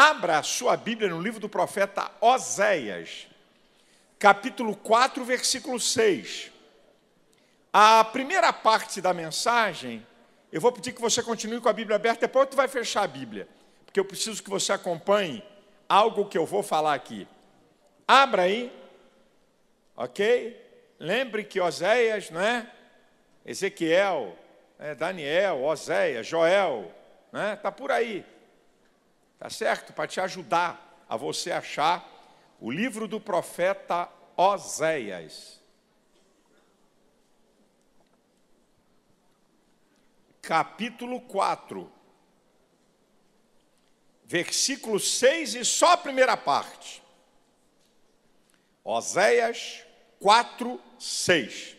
Abra sua Bíblia no livro do profeta Oséias, capítulo 4, versículo 6. A primeira parte da mensagem, eu vou pedir que você continue com a Bíblia aberta, depois você vai fechar a Bíblia, porque eu preciso que você acompanhe algo que eu vou falar aqui. Abra aí, ok? Lembre que Oséias, né? Ezequiel, é, Daniel, Oséias, Joel, né? Tá por aí. Tá certo? Para te ajudar a você achar o livro do profeta Oséias. Capítulo 4. Versículo 6 e só a primeira parte. Oséias 4, 6.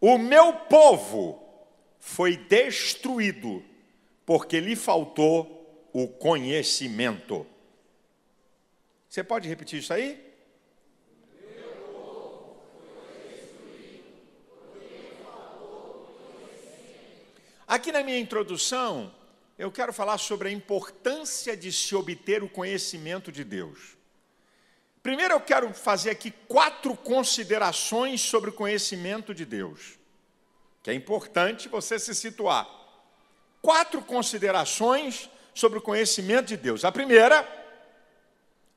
O meu povo foi destruído porque lhe faltou o conhecimento. Você pode repetir isso aí? Aqui na minha introdução, eu quero falar sobre a importância de se obter o conhecimento de Deus. Primeiro, eu quero fazer aqui quatro considerações sobre o conhecimento de Deus, que é importante você se situar quatro considerações sobre o conhecimento de Deus. A primeira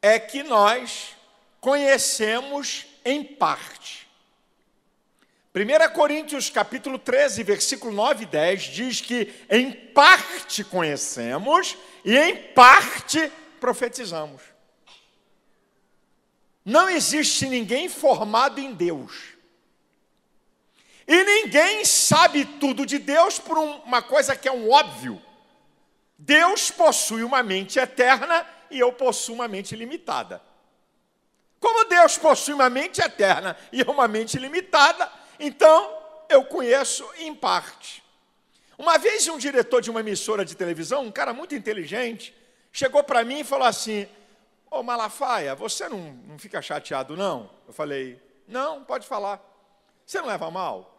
é que nós conhecemos em parte. 1 Coríntios capítulo 13, versículo 9 e 10 diz que em parte conhecemos e em parte profetizamos. Não existe ninguém formado em Deus e ninguém sabe tudo de Deus por uma coisa que é um óbvio. Deus possui uma mente eterna e eu possuo uma mente limitada. Como Deus possui uma mente eterna e uma mente limitada, então eu conheço em parte. Uma vez um diretor de uma emissora de televisão, um cara muito inteligente, chegou para mim e falou assim: Ô Malafaia, você não, não fica chateado, não? Eu falei: Não, pode falar. Você não leva mal?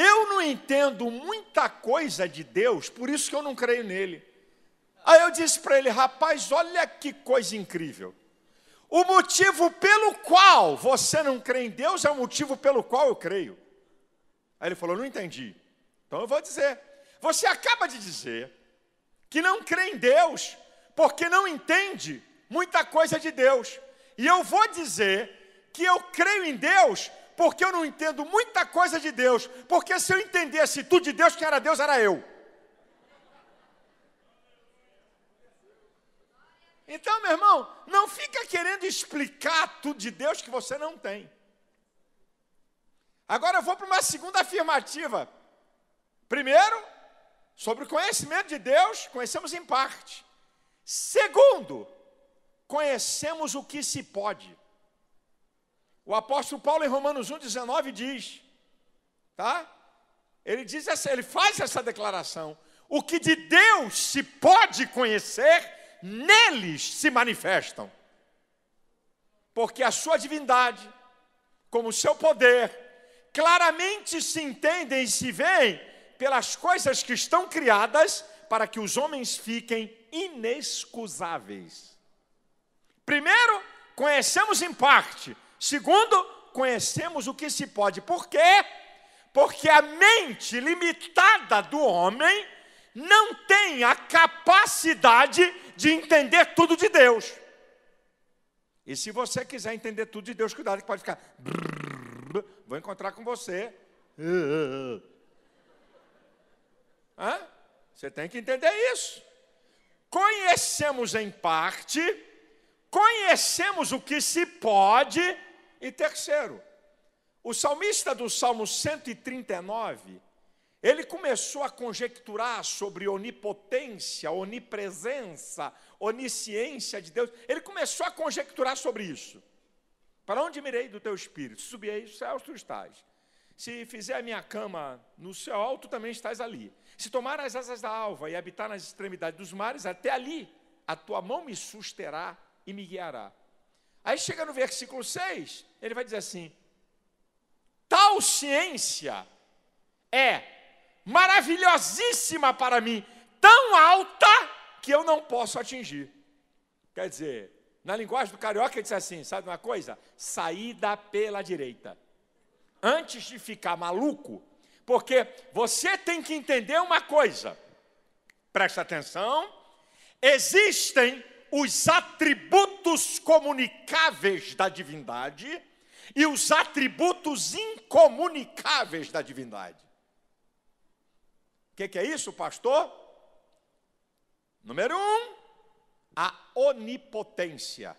Eu não entendo muita coisa de Deus, por isso que eu não creio nele. Aí eu disse para ele, rapaz, olha que coisa incrível. O motivo pelo qual você não crê em Deus é o motivo pelo qual eu creio. Aí ele falou, não entendi. Então eu vou dizer. Você acaba de dizer que não crê em Deus porque não entende muita coisa de Deus. E eu vou dizer que eu creio em Deus porque eu não entendo muita coisa de Deus, porque se eu entendesse tudo de Deus, que era Deus, era eu. Então, meu irmão, não fica querendo explicar tudo de Deus que você não tem. Agora eu vou para uma segunda afirmativa. Primeiro, sobre o conhecimento de Deus, conhecemos em parte. Segundo, conhecemos o que se pode. O apóstolo Paulo em Romanos 1,19 diz, tá? Ele diz essa, ele faz essa declaração. O que de Deus se pode conhecer, neles se manifestam. Porque a sua divindade, como o seu poder, claramente se entendem e se veem pelas coisas que estão criadas para que os homens fiquem inexcusáveis. Primeiro, conhecemos em parte Segundo, conhecemos o que se pode. Por quê? Porque a mente limitada do homem não tem a capacidade de entender tudo de Deus. E se você quiser entender tudo de Deus, cuidado que pode ficar. Vou encontrar com você. Hã? Você tem que entender isso. Conhecemos em parte, conhecemos o que se pode, e terceiro, o salmista do Salmo 139, ele começou a conjecturar sobre onipotência, onipresença, onisciência de Deus. Ele começou a conjecturar sobre isso. Para onde mirei do teu espírito? Subirei os céus, tu estás. Se fizer a minha cama no céu, tu também estás ali. Se tomar as asas da alva e habitar nas extremidades dos mares, até ali a tua mão me susterá e me guiará. Aí chega no versículo 6, ele vai dizer assim: tal ciência é maravilhosíssima para mim, tão alta que eu não posso atingir. Quer dizer, na linguagem do carioca, ele diz assim: sabe uma coisa? Saída pela direita. Antes de ficar maluco, porque você tem que entender uma coisa, presta atenção: existem os atributos comunicáveis da divindade e os atributos incomunicáveis da divindade. O que, que, é isso, pastor? Número um, a onipotência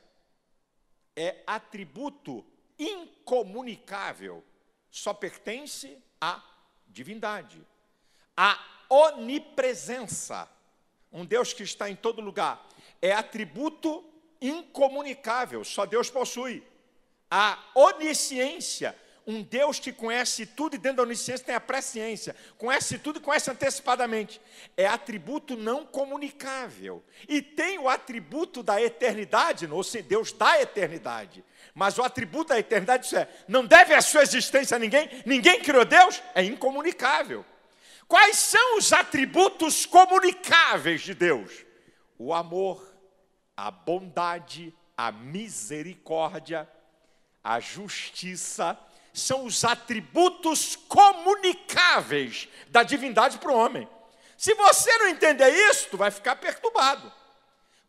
é atributo incomunicável, só pertence à divindade. A onipresença, um Deus que está em todo lugar é atributo incomunicável, só Deus possui. A onisciência, um Deus que conhece tudo e dentro da onisciência tem a presciência, conhece tudo e conhece antecipadamente. É atributo não comunicável. E tem o atributo da eternidade, ou seja, Deus da eternidade. Mas o atributo da eternidade isso é, não deve a sua existência a ninguém, ninguém criou Deus, é incomunicável. Quais são os atributos comunicáveis de Deus? O amor, a bondade, a misericórdia, a justiça, são os atributos comunicáveis da divindade para o homem. Se você não entender isso, vai ficar perturbado.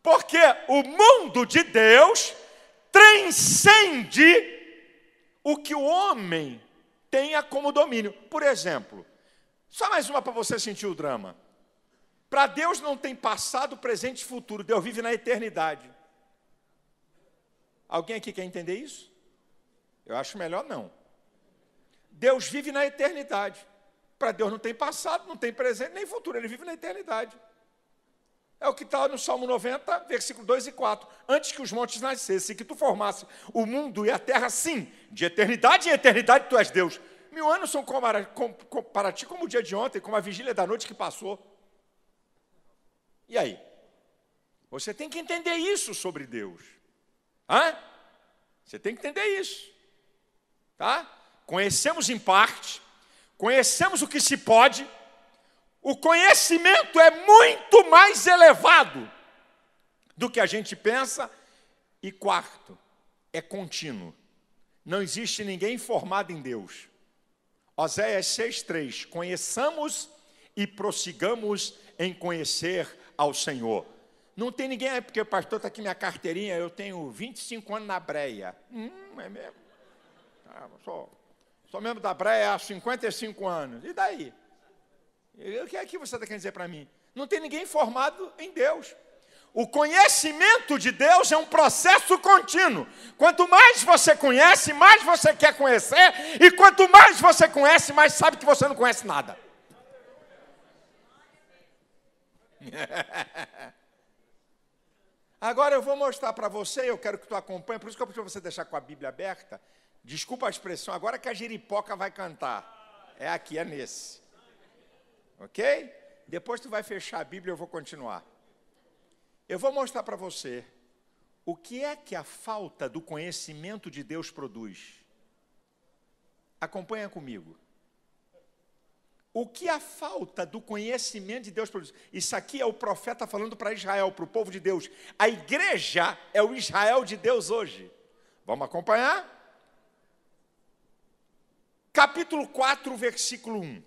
Porque o mundo de Deus transcende o que o homem tenha como domínio. Por exemplo, só mais uma para você sentir o drama. Para Deus não tem passado, presente e futuro. Deus vive na eternidade. Alguém aqui quer entender isso? Eu acho melhor não. Deus vive na eternidade. Para Deus não tem passado, não tem presente, nem futuro. Ele vive na eternidade. É o que está no Salmo 90, versículo 2 e 4. Antes que os montes nascessem, que tu formasse o mundo e a terra, sim, de eternidade em eternidade tu és Deus. Mil anos são como, para ti como o dia de ontem, como a vigília da noite que passou. E aí? Você tem que entender isso sobre Deus. Hã? Você tem que entender isso. Tá? Conhecemos em parte, conhecemos o que se pode. O conhecimento é muito mais elevado do que a gente pensa. E quarto, é contínuo. Não existe ninguém formado em Deus. Oséias 6,3: Conheçamos e prossigamos em conhecer ao Senhor. Não tem ninguém, porque o pastor está aqui minha carteirinha, eu tenho 25 anos na breia. Hum, é mesmo? Ah, sou, sou membro da breia há 55 anos. E daí? O que é que você está querendo dizer para mim? Não tem ninguém formado em Deus. O conhecimento de Deus é um processo contínuo. Quanto mais você conhece, mais você quer conhecer, e quanto mais você conhece, mais sabe que você não conhece nada. Agora eu vou mostrar para você, eu quero que tu acompanhe, por isso que eu preciso você deixar com a Bíblia aberta. Desculpa a expressão, agora que a jeripoca vai cantar. É aqui, é nesse. Ok? Depois tu vai fechar a Bíblia, eu vou continuar. Eu vou mostrar para você o que é que a falta do conhecimento de Deus produz. Acompanha comigo. O que a falta do conhecimento de Deus produz? Isso aqui é o profeta falando para Israel, para o povo de Deus. A igreja é o Israel de Deus hoje. Vamos acompanhar? Capítulo 4, versículo 1.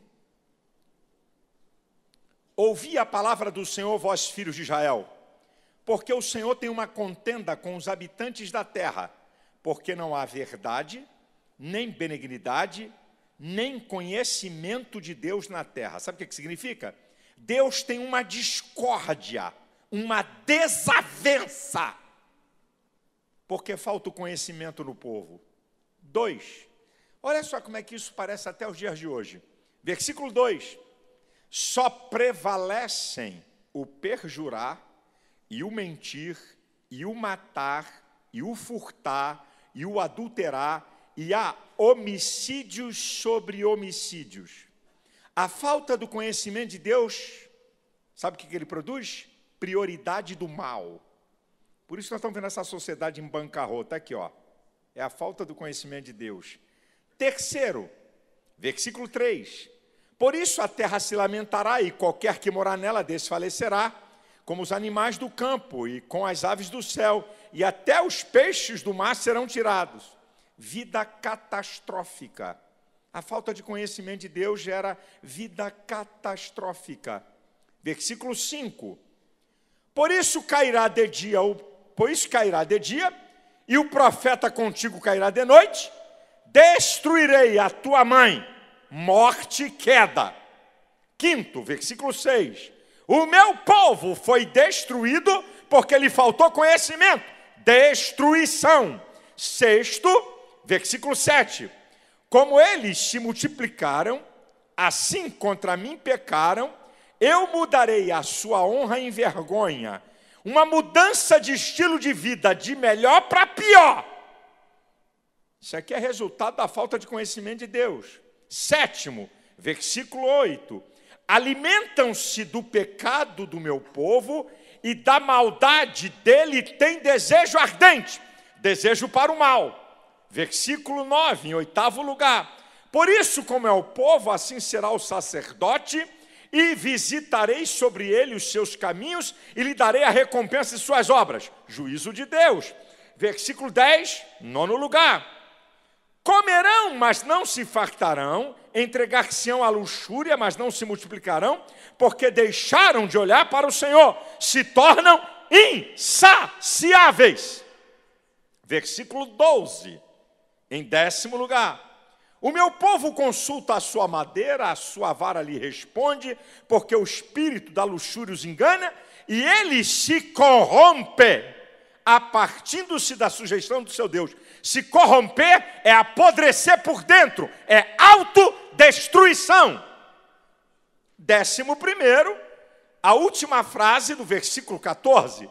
Ouvi a palavra do Senhor, vós filhos de Israel, porque o Senhor tem uma contenda com os habitantes da terra, porque não há verdade, nem benignidade, nem conhecimento de Deus na terra. Sabe o que significa? Deus tem uma discórdia, uma desavença, porque falta o conhecimento no povo. Dois, olha só como é que isso parece até os dias de hoje. Versículo 2: Só prevalecem o perjurar e o mentir, e o matar, e o furtar, e o adulterar, e a homicídios sobre homicídios. A falta do conhecimento de Deus, sabe o que ele produz? Prioridade do mal. Por isso nós estamos vendo essa sociedade em bancarrota tá aqui, ó. É a falta do conhecimento de Deus. Terceiro, versículo 3. Por isso a terra se lamentará e qualquer que morar nela desfalecerá, como os animais do campo e com as aves do céu, e até os peixes do mar serão tirados vida catastrófica. A falta de conhecimento de Deus gera vida catastrófica. Versículo 5. Por isso cairá de dia, por isso cairá de dia, e o profeta contigo cairá de noite, destruirei a tua mãe, morte e queda. Quinto, versículo 6. O meu povo foi destruído porque lhe faltou conhecimento. Destruição. Sexto, versículo 7. Como eles se multiplicaram, assim contra mim pecaram, eu mudarei a sua honra em vergonha. Uma mudança de estilo de vida de melhor para pior. Isso aqui é resultado da falta de conhecimento de Deus. Sétimo, versículo 8: Alimentam-se do pecado do meu povo e da maldade dele tem desejo ardente, desejo para o mal. Versículo 9, em oitavo lugar. Por isso, como é o povo, assim será o sacerdote, e visitarei sobre ele os seus caminhos, e lhe darei a recompensa de suas obras. Juízo de Deus. Versículo 10, nono lugar. Comerão, mas não se fartarão, entregar-se-ão à luxúria, mas não se multiplicarão, porque deixaram de olhar para o Senhor, se tornam insaciáveis. Versículo 12: em décimo lugar, o meu povo consulta a sua madeira, a sua vara lhe responde, porque o espírito da luxúria os engana e ele se corrompe, a partindo-se da sugestão do seu Deus. Se corromper é apodrecer por dentro, é autodestruição. Décimo primeiro, a última frase do versículo 14: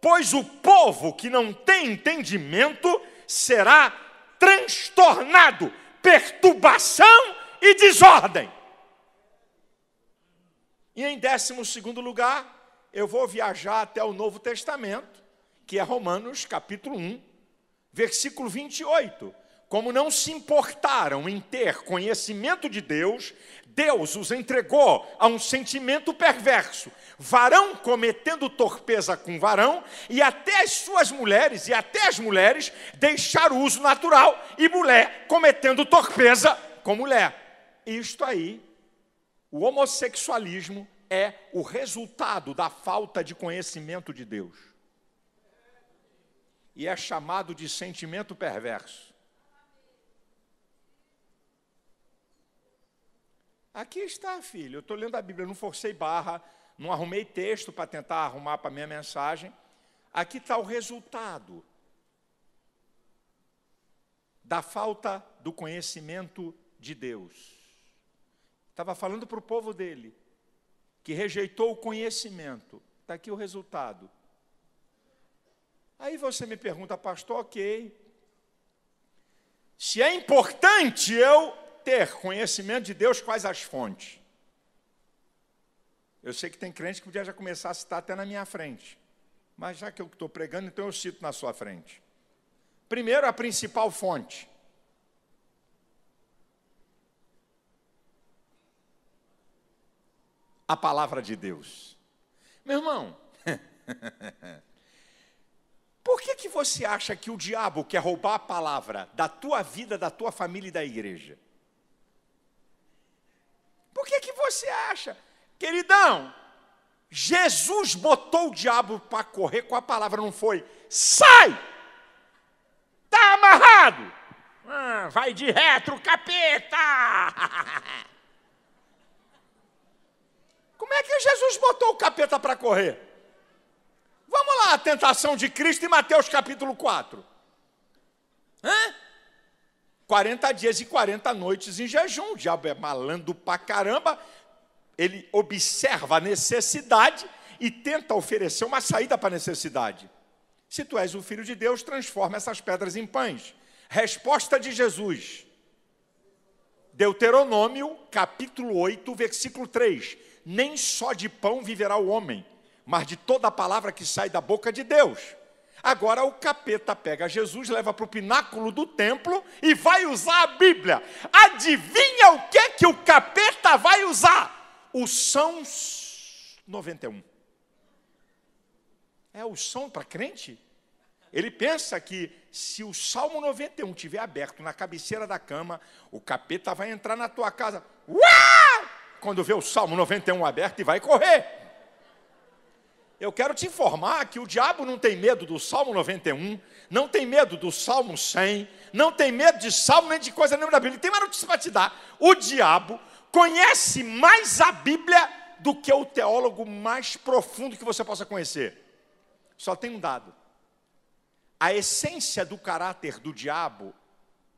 Pois o povo que não tem entendimento será transtornado, perturbação e desordem. E em décimo segundo lugar, eu vou viajar até o Novo Testamento, que é Romanos capítulo 1, versículo 28, como não se importaram em ter conhecimento de Deus, Deus os entregou a um sentimento perverso, varão cometendo torpeza com varão, e até as suas mulheres, e até as mulheres deixaram o uso natural, e mulher cometendo torpeza com mulher. Isto aí, o homossexualismo é o resultado da falta de conhecimento de Deus. E é chamado de sentimento perverso. Aqui está, filho. Eu estou lendo a Bíblia, não forcei barra, não arrumei texto para tentar arrumar para a minha mensagem. Aqui está o resultado da falta do conhecimento de Deus. Estava falando para o povo dele, que rejeitou o conhecimento. Está aqui o resultado. Aí você me pergunta, pastor, ok. Se é importante eu ter conhecimento de Deus quais as fontes? Eu sei que tem crente que podia já começar a citar até na minha frente. Mas já que eu estou pregando, então eu cito na sua frente. Primeiro, a principal fonte. A palavra de Deus. Meu irmão, por que, que você acha que o diabo quer roubar a palavra da tua vida, da tua família e da igreja? Por que, que você acha? Queridão, Jesus botou o diabo para correr com a palavra, não foi? Sai! Está amarrado! Ah, vai de retro, capeta! Como é que Jesus botou o capeta para correr? Vamos lá, a tentação de Cristo em Mateus capítulo 4. Hã? 40 dias e 40 noites em jejum. O diabo é malandro pra caramba. Ele observa a necessidade e tenta oferecer uma saída para a necessidade. Se tu és o filho de Deus, transforma essas pedras em pães. Resposta de Jesus. Deuteronômio, capítulo 8, versículo 3. Nem só de pão viverá o homem, mas de toda a palavra que sai da boca de Deus. Agora o capeta pega Jesus, leva para o pináculo do templo e vai usar a Bíblia. Adivinha o que que o capeta vai usar? O São 91. É o som para crente? Ele pensa que se o Salmo 91 tiver aberto na cabeceira da cama, o capeta vai entrar na tua casa. Uau! Quando vê o Salmo 91 aberto e vai correr eu quero te informar que o diabo não tem medo do Salmo 91, não tem medo do Salmo 100, não tem medo de salmo nem de coisa nenhuma da Bíblia. Ele tem uma notícia para te dar. O diabo conhece mais a Bíblia do que o teólogo mais profundo que você possa conhecer. Só tem um dado. A essência do caráter do diabo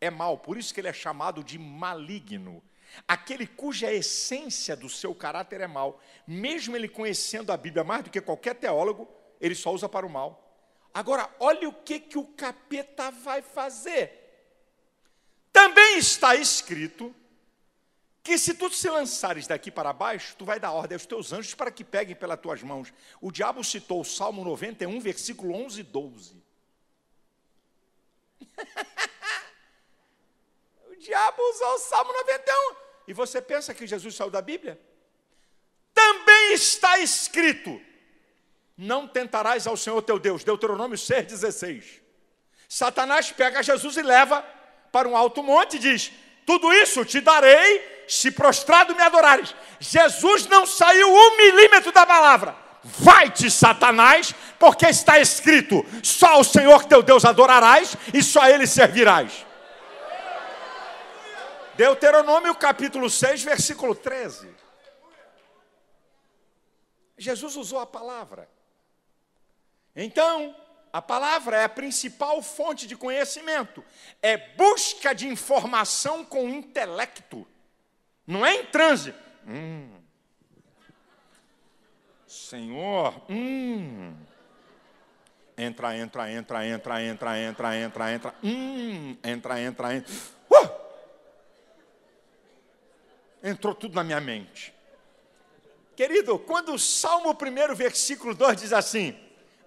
é mal, por isso que ele é chamado de maligno aquele cuja essência do seu caráter é mal, mesmo ele conhecendo a Bíblia mais do que qualquer teólogo, ele só usa para o mal. Agora, olha o que, que o capeta vai fazer. Também está escrito que se tu se lançares daqui para baixo, tu vai dar ordem aos teus anjos para que peguem pelas tuas mãos. O diabo citou o Salmo 91, versículo 11 e 12. diabo usou o Salmo 91? E você pensa que Jesus saiu da Bíblia? Também está escrito: Não tentarás ao Senhor teu Deus. Deuteronômio 6,16. Satanás pega Jesus e leva para um alto monte e diz: Tudo isso te darei se prostrado me adorares. Jesus não saiu um milímetro da palavra. Vai-te, Satanás, porque está escrito: só o Senhor teu Deus adorarás e só a ele servirás. Deuteronômio capítulo 6, versículo 13. Jesus usou a palavra. Então, a palavra é a principal fonte de conhecimento. É busca de informação com intelecto. Não é em transe. Hum. Senhor, hum. Entra, entra, entra, entra, entra, entra, entra, entra. Hum. Entra, entra, entra. entrou tudo na minha mente. Querido, quando o Salmo 1, versículo 2 diz assim: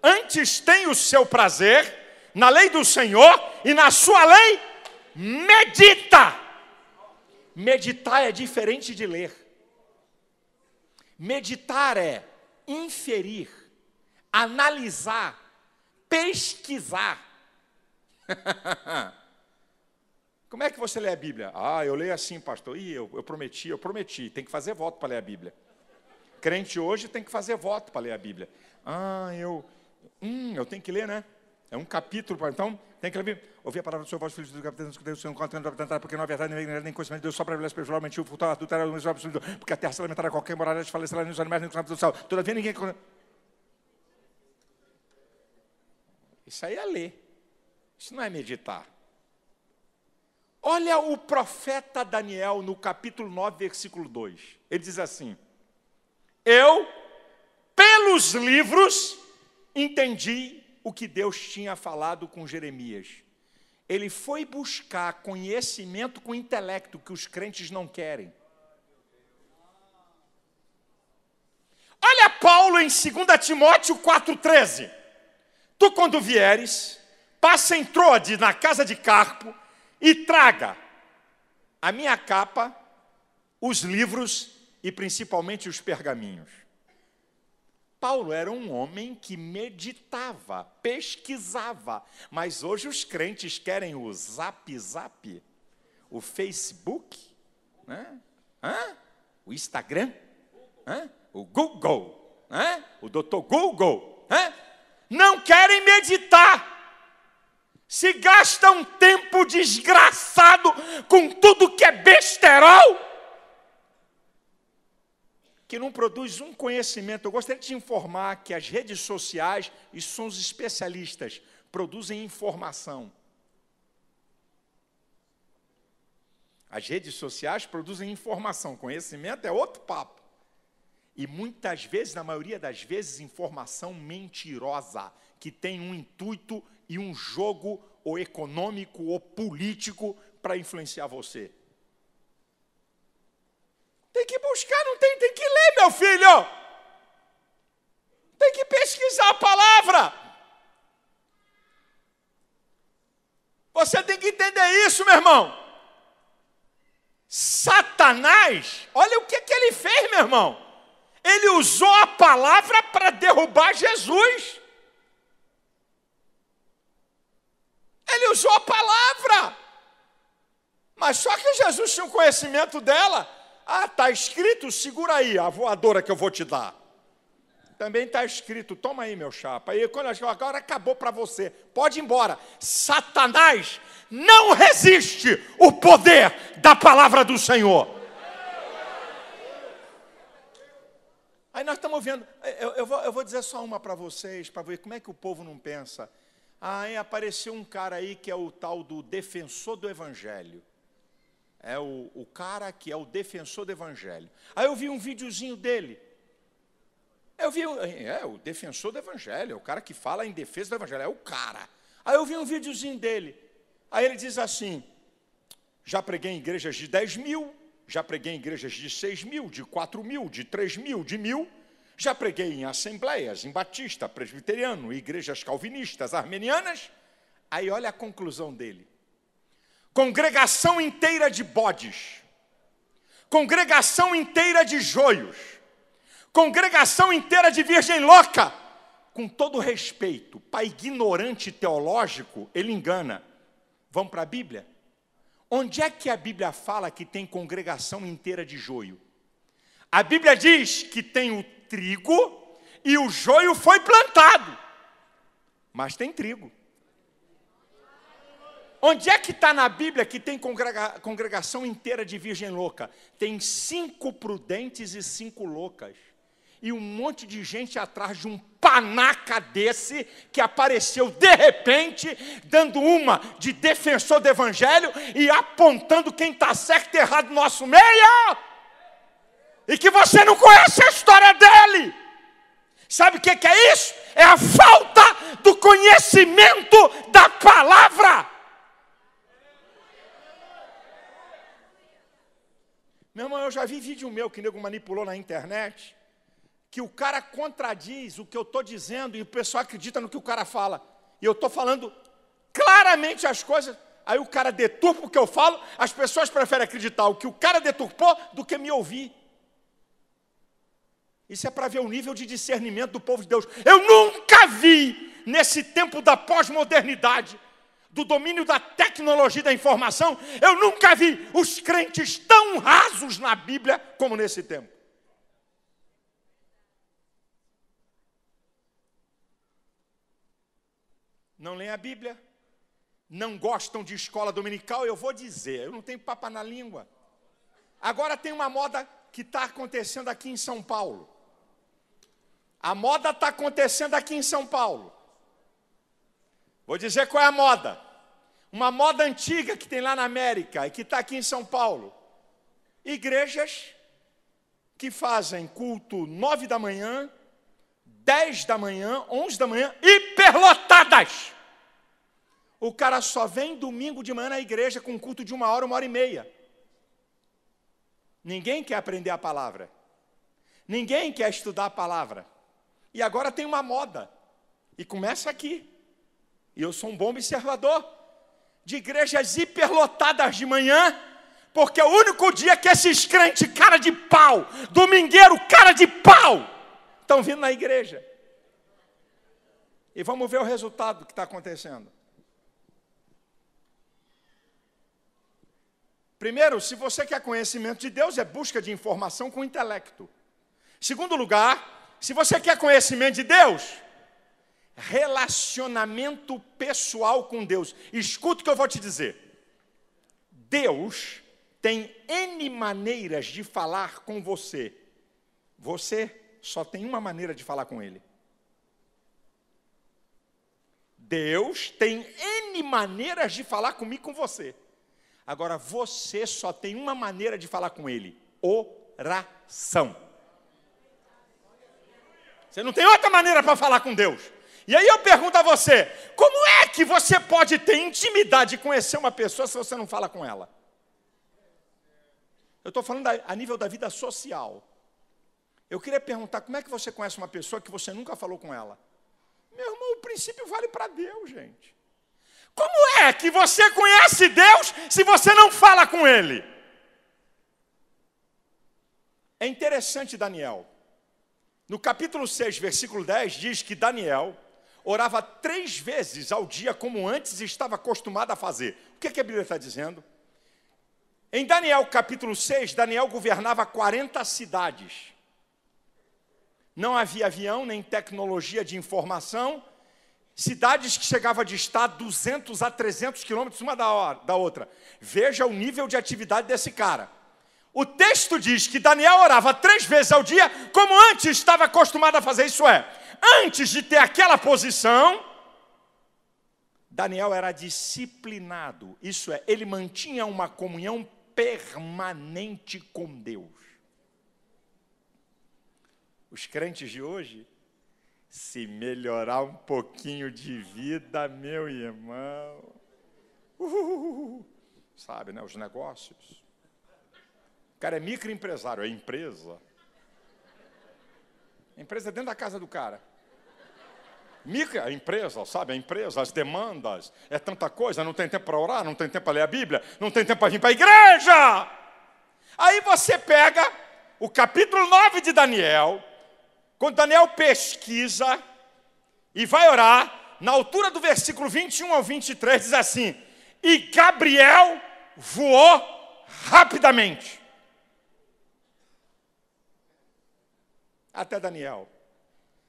Antes tem o seu prazer na lei do Senhor e na sua lei medita. Meditar é diferente de ler. Meditar é inferir, analisar, pesquisar. Como é que você lê a Bíblia? Ah, eu leio assim, pastor. Ih, eu, eu prometi, eu prometi. Tem que fazer voto para ler a Bíblia. Crente hoje tem que fazer voto para ler a Bíblia. Ah, eu. Hum, eu tenho que ler, né? É um capítulo, então, tem que ler. Ouvir a palavra do Senhor, voz filhos do capitão, escutei o Senhor, encontrando o capitão, porque não é verdade, nem verdade, nem conhecimento de Deus, só para velhas pessoal, mentiu, furtar, adulterar, não é absoluto, porque a terra se alimentará qualquer morada, de falecerá nos animais, nem do sal. Todavia ninguém. Isso aí é ler. Isso não é meditar. Olha o profeta Daniel no capítulo 9, versículo 2. Ele diz assim: Eu, pelos livros, entendi o que Deus tinha falado com Jeremias. Ele foi buscar conhecimento com intelecto que os crentes não querem. Olha Paulo em 2 Timóteo 4,13. Tu, quando vieres, passa em Trode, na casa de Carpo, e traga a minha capa, os livros e principalmente os pergaminhos. Paulo era um homem que meditava, pesquisava, mas hoje os crentes querem o zap zap, o Facebook, né? Hã? o Instagram, Hã? o Google, Hã? o doutor Google. Não querem meditar se gasta um tempo desgraçado com tudo que é besterol, que não produz um conhecimento. Eu gostaria de te informar que as redes sociais, e são os especialistas, produzem informação. As redes sociais produzem informação, conhecimento é outro papo. E muitas vezes, na maioria das vezes, informação mentirosa, que tem um intuito e um jogo ou econômico ou político para influenciar você. Tem que buscar, não tem, tem que ler, meu filho. Tem que pesquisar a palavra. Você tem que entender isso, meu irmão. Satanás, olha o que, que ele fez, meu irmão. Ele usou a palavra para derrubar Jesus. Ele usou a palavra. Mas só que Jesus tinha um conhecimento dela. Ah, está escrito, segura aí a voadora que eu vou te dar. Também está escrito, toma aí, meu chapa. E quando agora acabou para você, pode ir embora. Satanás não resiste o poder da palavra do Senhor. Aí nós estamos vendo, eu, eu, vou, eu vou dizer só uma para vocês, para ver como é que o povo não pensa. Ah, hein, apareceu um cara aí que é o tal do defensor do evangelho. É o, o cara que é o defensor do evangelho. Aí eu vi um videozinho dele. Eu vi, é, o defensor do evangelho, é o cara que fala em defesa do evangelho, é o cara. Aí eu vi um videozinho dele. Aí ele diz assim: já preguei em igrejas de 10 mil, já preguei em igrejas de 6 mil, de 4 mil, de 3 mil, de mil. Já preguei em assembleias, em batista, presbiteriano, igrejas calvinistas, armenianas. Aí olha a conclusão dele: congregação inteira de bodes, congregação inteira de joios, congregação inteira de virgem louca. Com todo respeito, para ignorante teológico, ele engana. Vamos para a Bíblia? Onde é que a Bíblia fala que tem congregação inteira de joio? A Bíblia diz que tem o trigo e o joio foi plantado, mas tem trigo. Onde é que está na Bíblia que tem congrega congregação inteira de virgem louca? Tem cinco prudentes e cinco loucas. E um monte de gente atrás de um panaca desse que apareceu de repente, dando uma de defensor do evangelho e apontando quem está certo e errado no nosso meio e que você não conhece a história dele. Sabe o que é isso? É a falta do conhecimento da palavra. Meu irmão, eu já vi vídeo meu que nego manipulou na internet, que o cara contradiz o que eu estou dizendo e o pessoal acredita no que o cara fala. E eu estou falando claramente as coisas, aí o cara deturpa o que eu falo, as pessoas preferem acreditar o que o cara deturpou do que me ouvir. Isso é para ver o nível de discernimento do povo de Deus. Eu nunca vi nesse tempo da pós-modernidade, do domínio da tecnologia da informação, eu nunca vi os crentes tão rasos na Bíblia como nesse tempo. Não leem a Bíblia, não gostam de escola dominical, eu vou dizer, eu não tenho papa na língua. Agora tem uma moda que está acontecendo aqui em São Paulo. A moda está acontecendo aqui em São Paulo. Vou dizer qual é a moda. Uma moda antiga que tem lá na América e que está aqui em São Paulo. Igrejas que fazem culto nove da manhã, dez da manhã, onze da manhã, hiperlotadas. O cara só vem domingo de manhã na igreja com culto de uma hora, uma hora e meia. Ninguém quer aprender a palavra. Ninguém quer estudar a palavra. E agora tem uma moda. E começa aqui. E eu sou um bom observador de igrejas hiperlotadas de manhã, porque é o único dia que esses crentes, cara de pau, domingueiro, cara de pau, estão vindo na igreja. E vamos ver o resultado que está acontecendo. Primeiro, se você quer conhecimento de Deus, é busca de informação com intelecto. Segundo lugar, se você quer conhecimento de Deus, relacionamento pessoal com Deus. Escuta o que eu vou te dizer. Deus tem N maneiras de falar com você. Você só tem uma maneira de falar com Ele. Deus tem N maneiras de falar comigo com você. Agora, você só tem uma maneira de falar com Ele: oração. Você não tem outra maneira para falar com Deus. E aí eu pergunto a você: como é que você pode ter intimidade e conhecer uma pessoa se você não fala com ela? Eu estou falando a nível da vida social. Eu queria perguntar: como é que você conhece uma pessoa que você nunca falou com ela? Meu irmão, o princípio vale para Deus, gente. Como é que você conhece Deus se você não fala com Ele? É interessante, Daniel, no capítulo 6, versículo 10, diz que Daniel orava três vezes ao dia, como antes estava acostumado a fazer. O que, é que a Bíblia está dizendo? Em Daniel capítulo 6, Daniel governava 40 cidades. Não havia avião, nem tecnologia de informação. Cidades que chegava de estar 200 a 300 quilômetros uma da, hora, da outra. Veja o nível de atividade desse cara. O texto diz que Daniel orava três vezes ao dia, como antes estava acostumado a fazer, isso é, antes de ter aquela posição, Daniel era disciplinado, isso é, ele mantinha uma comunhão permanente com Deus. Os crentes de hoje, se melhorar um pouquinho de vida, meu irmão, uh, sabe, né, os negócios o cara é microempresário, é empresa. A empresa é dentro da casa do cara. Micro, a empresa, sabe? A empresa, as demandas, é tanta coisa, não tem tempo para orar, não tem tempo para ler a Bíblia, não tem tempo para vir para a igreja. Aí você pega o capítulo 9 de Daniel, quando Daniel pesquisa e vai orar, na altura do versículo 21 ao 23, diz assim: E Gabriel voou rapidamente até Daniel.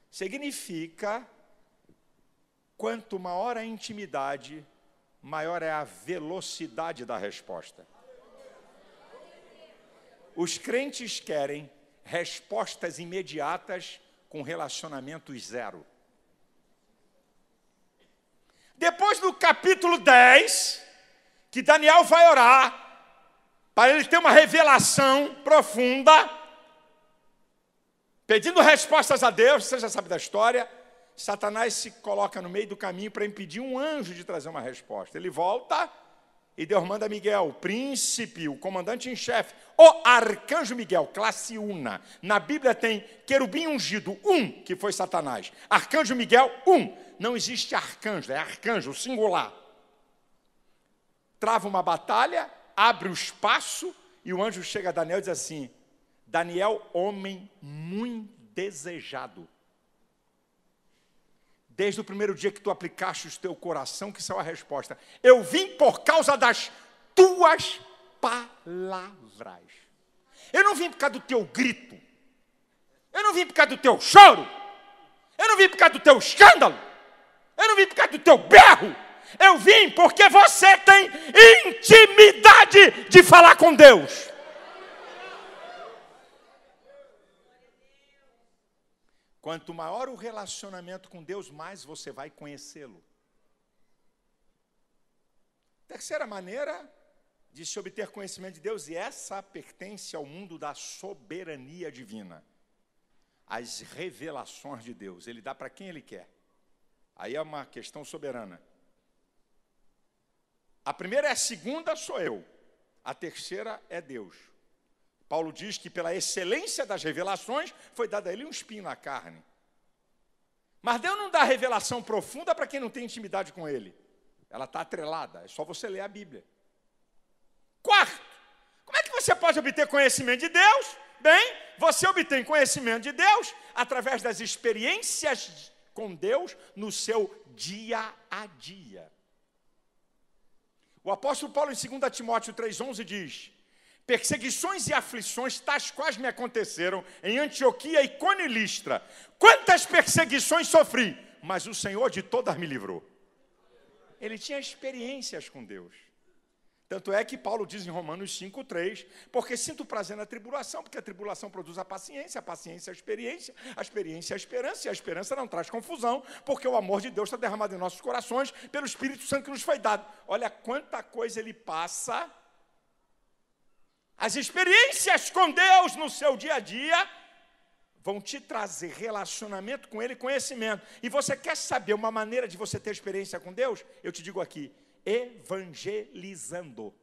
Significa, quanto maior a intimidade, maior é a velocidade da resposta. Os crentes querem respostas imediatas com relacionamentos zero. Depois do capítulo 10, que Daniel vai orar, para ele ter uma revelação profunda, Pedindo respostas a Deus, você já sabe da história. Satanás se coloca no meio do caminho para impedir um anjo de trazer uma resposta. Ele volta e Deus manda Miguel, o príncipe, o comandante em chefe, o arcanjo Miguel, classe una. Na Bíblia tem querubim ungido, um, que foi Satanás. Arcanjo Miguel, um. Não existe arcanjo, é arcanjo, singular. Trava uma batalha, abre o espaço e o anjo chega a Daniel e diz assim: Daniel, homem muito desejado. Desde o primeiro dia que tu aplicaste o teu coração, que saiu a resposta. Eu vim por causa das tuas palavras. Eu não vim por causa do teu grito. Eu não vim por causa do teu choro. Eu não vim por causa do teu escândalo. Eu não vim por causa do teu berro. Eu vim porque você tem intimidade de falar com Deus. Quanto maior o relacionamento com Deus, mais você vai conhecê-lo. Terceira maneira de se obter conhecimento de Deus, e essa pertence ao mundo da soberania divina. As revelações de Deus, ele dá para quem ele quer. Aí é uma questão soberana. A primeira é a segunda, sou eu. A terceira é Deus. Paulo diz que, pela excelência das revelações, foi dado a ele um espinho na carne. Mas Deus não dá revelação profunda para quem não tem intimidade com Ele. Ela está atrelada, é só você ler a Bíblia. Quarto, como é que você pode obter conhecimento de Deus? Bem, você obtém conhecimento de Deus através das experiências com Deus no seu dia a dia. O apóstolo Paulo, em 2 Timóteo 3,11, diz: Perseguições e aflições, tais quais me aconteceram em Antioquia e Conilistra. Quantas perseguições sofri, mas o Senhor de todas me livrou. Ele tinha experiências com Deus. Tanto é que Paulo diz em Romanos 5,3: Porque sinto prazer na tribulação, porque a tribulação produz a paciência, a paciência é a experiência, a experiência é a esperança, e a esperança não traz confusão, porque o amor de Deus está derramado em nossos corações pelo Espírito Santo que nos foi dado. Olha quanta coisa ele passa as experiências com Deus no seu dia a dia vão te trazer relacionamento com Ele, conhecimento. E você quer saber uma maneira de você ter experiência com Deus? Eu te digo aqui: evangelizando.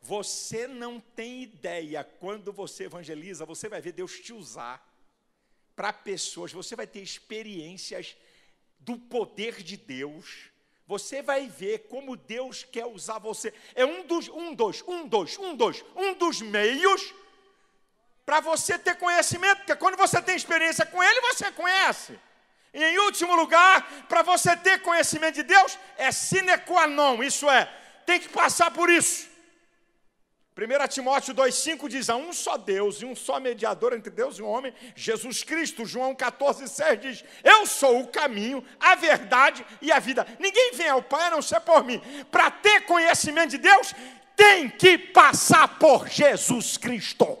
Você não tem ideia quando você evangeliza, você vai ver Deus te usar para pessoas, você vai ter experiências do poder de Deus você vai ver como Deus quer usar você. É um dos, um, dois, um, dois, um, dois, um dos meios para você ter conhecimento, porque quando você tem experiência com Ele, você conhece. E em último lugar, para você ter conhecimento de Deus, é sine qua non, isso é, tem que passar por isso. 1 Timóteo 2,5 diz: há um só Deus e um só mediador entre Deus e o homem, Jesus Cristo. João 14,6 diz: Eu sou o caminho, a verdade e a vida. Ninguém vem ao Pai a não ser por mim. Para ter conhecimento de Deus, tem que passar por Jesus Cristo.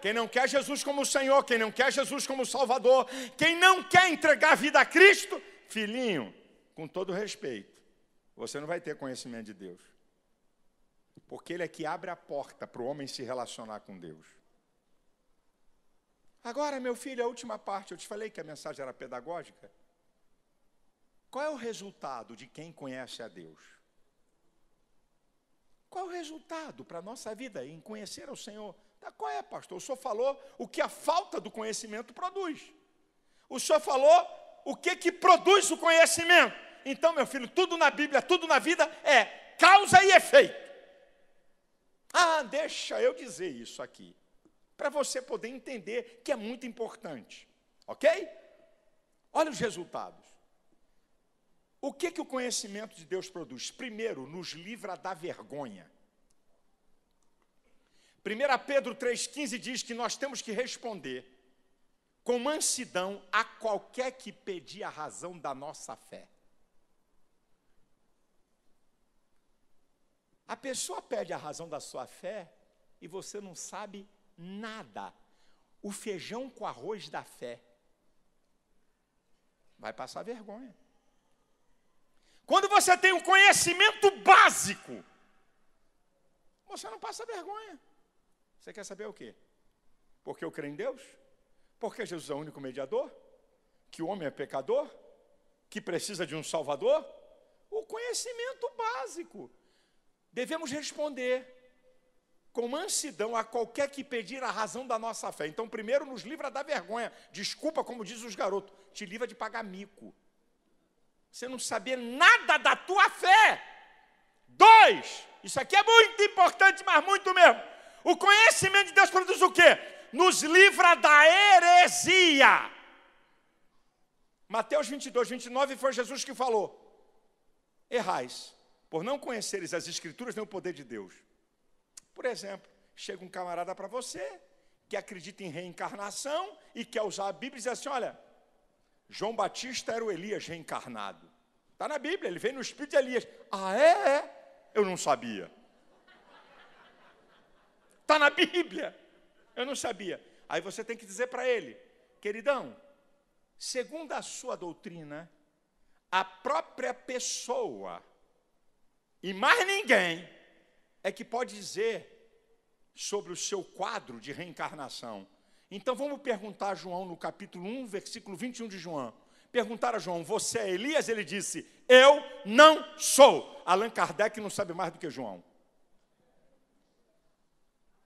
Quem não quer Jesus como Senhor, quem não quer Jesus como Salvador, quem não quer entregar a vida a Cristo, filhinho, com todo respeito, você não vai ter conhecimento de Deus. Porque ele é que abre a porta para o homem se relacionar com Deus. Agora, meu filho, a última parte, eu te falei que a mensagem era pedagógica. Qual é o resultado de quem conhece a Deus? Qual é o resultado para a nossa vida em conhecer o Senhor? Tá, qual é, pastor? O senhor falou o que a falta do conhecimento produz. O senhor falou o que, que produz o conhecimento. Então, meu filho, tudo na Bíblia, tudo na vida é causa e efeito. Ah, deixa eu dizer isso aqui, para você poder entender que é muito importante, ok? Olha os resultados. O que, que o conhecimento de Deus produz? Primeiro, nos livra da vergonha. 1 Pedro 3,15 diz que nós temos que responder com mansidão a qualquer que pedir a razão da nossa fé. A pessoa perde a razão da sua fé e você não sabe nada. O feijão com arroz da fé. Vai passar vergonha. Quando você tem um conhecimento básico, você não passa vergonha. Você quer saber o quê? Porque eu creio em Deus? Porque Jesus é o único mediador? Que o homem é pecador? Que precisa de um Salvador? O conhecimento básico devemos responder com mansidão a qualquer que pedir a razão da nossa fé. Então, primeiro, nos livra da vergonha. Desculpa, como diz os garotos, te livra de pagar mico. Você não saber nada da tua fé. Dois, isso aqui é muito importante, mas muito mesmo. O conhecimento de Deus produz o quê? Nos livra da heresia. Mateus 22, 29 foi Jesus que falou: Errais por não conheceres as Escrituras nem o poder de Deus. Por exemplo, chega um camarada para você que acredita em reencarnação e quer usar a Bíblia e diz assim: olha, João Batista era o Elias reencarnado. Está na Bíblia, ele veio no espírito de Elias. Ah, é? é? Eu não sabia. Está na Bíblia. Eu não sabia. Aí você tem que dizer para ele, queridão, segundo a sua doutrina, a própria pessoa e mais ninguém é que pode dizer sobre o seu quadro de reencarnação. Então vamos perguntar a João no capítulo 1, versículo 21 de João. Perguntaram a João: Você é Elias? Ele disse: Eu não sou. Allan Kardec não sabe mais do que João.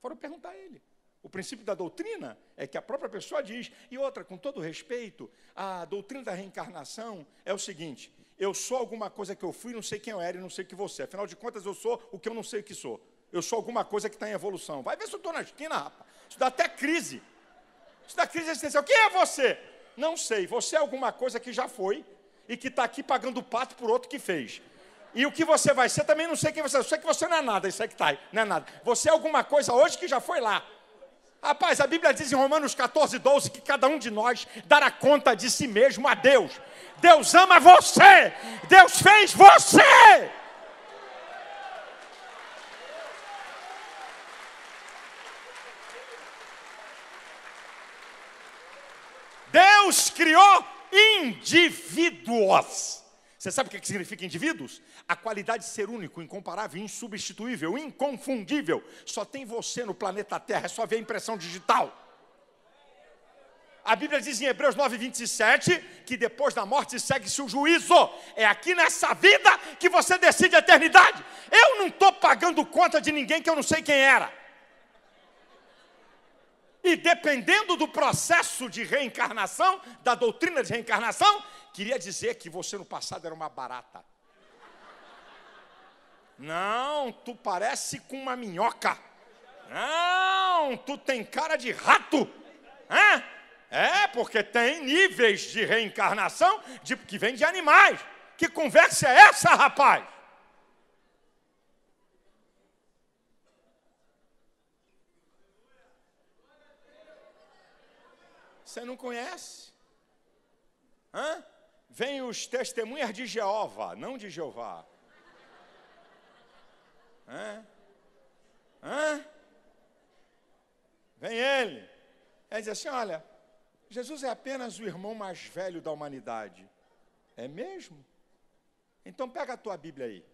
Foram perguntar a ele. O princípio da doutrina é que a própria pessoa diz. E outra, com todo respeito, a doutrina da reencarnação é o seguinte: eu sou alguma coisa que eu fui, não sei quem eu era e não sei o que você. É. Afinal de contas, eu sou o que eu não sei o que sou. Eu sou alguma coisa que está em evolução. Vai ver se eu estou na esquina, rapaz. Isso dá até crise. Isso dá crise existencial. Quem é você? Não sei. Você é alguma coisa que já foi e que está aqui pagando o pato por outro que fez. E o que você vai ser, também não sei quem você é. Eu sei que você não é nada, isso é que está aí, não é nada. Você é alguma coisa hoje que já foi lá. Rapaz, a Bíblia diz em Romanos 14, 12 que cada um de nós dará conta de si mesmo a Deus. Deus ama você. Deus fez você. Deus criou indivíduos. Você sabe o que significa indivíduos? A qualidade de ser único, incomparável, insubstituível, inconfundível. Só tem você no planeta Terra, é só ver a impressão digital. A Bíblia diz em Hebreus 9, 27 que depois da morte segue-se o juízo. É aqui nessa vida que você decide a eternidade. Eu não estou pagando conta de ninguém que eu não sei quem era. E dependendo do processo de reencarnação, da doutrina de reencarnação, queria dizer que você no passado era uma barata. Não, tu parece com uma minhoca. Não, tu tem cara de rato. Hã? É, porque tem níveis de reencarnação de, que vem de animais. Que conversa é essa, rapaz? Você não conhece? Hã? vem os testemunhas de Jeová, não de Jeová. Hã? Hã? Vem ele. É dizer assim: olha, Jesus é apenas o irmão mais velho da humanidade. É mesmo? Então pega a tua Bíblia aí.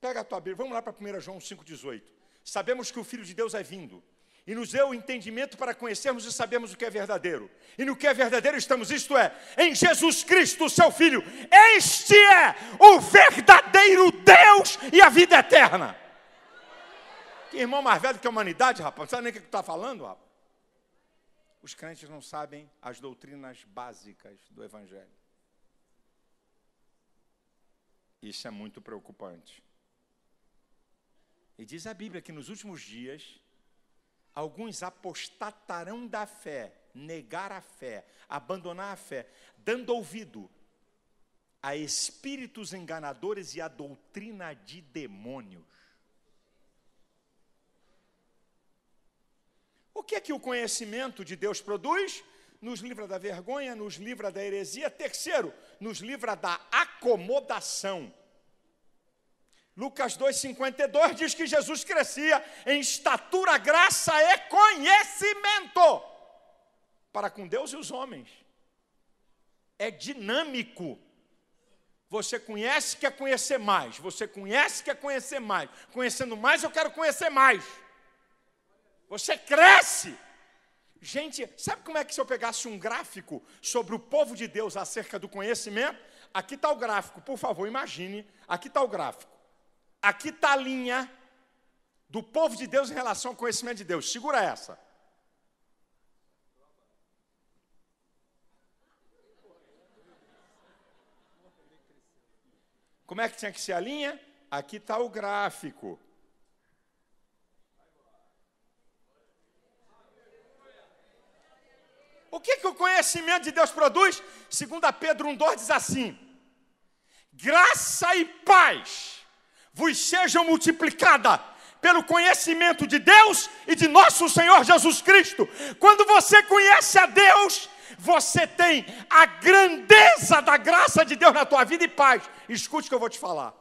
Pega a tua Bíblia. Vamos lá para 1 João 5,18. Sabemos que o Filho de Deus é vindo e nos deu o entendimento para conhecermos e sabermos o que é verdadeiro. E no que é verdadeiro estamos, isto é, em Jesus Cristo, seu Filho. Este é o verdadeiro Deus e a vida eterna. Que irmão mais velho que a humanidade, rapaz. Não sabe nem o que está falando, rapaz. Os crentes não sabem as doutrinas básicas do Evangelho. Isso é muito preocupante. E diz a Bíblia que nos últimos dias alguns apostatarão da fé, negar a fé, abandonar a fé, dando ouvido a espíritos enganadores e a doutrina de demônios. O que é que o conhecimento de Deus produz? Nos livra da vergonha, nos livra da heresia. Terceiro, nos livra da acomodação. Lucas 2,52 diz que Jesus crescia em estatura, graça e conhecimento para com Deus e os homens. É dinâmico. Você conhece, quer conhecer mais. Você conhece, quer conhecer mais. Conhecendo mais, eu quero conhecer mais. Você cresce. Gente, sabe como é que se eu pegasse um gráfico sobre o povo de Deus acerca do conhecimento? Aqui está o gráfico, por favor, imagine. Aqui está o gráfico. Aqui está a linha do povo de Deus em relação ao conhecimento de Deus. Segura essa. Como é que tinha que ser a linha? Aqui está o gráfico. O que, que o conhecimento de Deus produz? Segundo Pedro 1,2 diz assim: graça e paz vos seja multiplicada pelo conhecimento de Deus e de nosso Senhor Jesus Cristo. Quando você conhece a Deus, você tem a grandeza da graça de Deus na tua vida e paz. Escute o que eu vou te falar.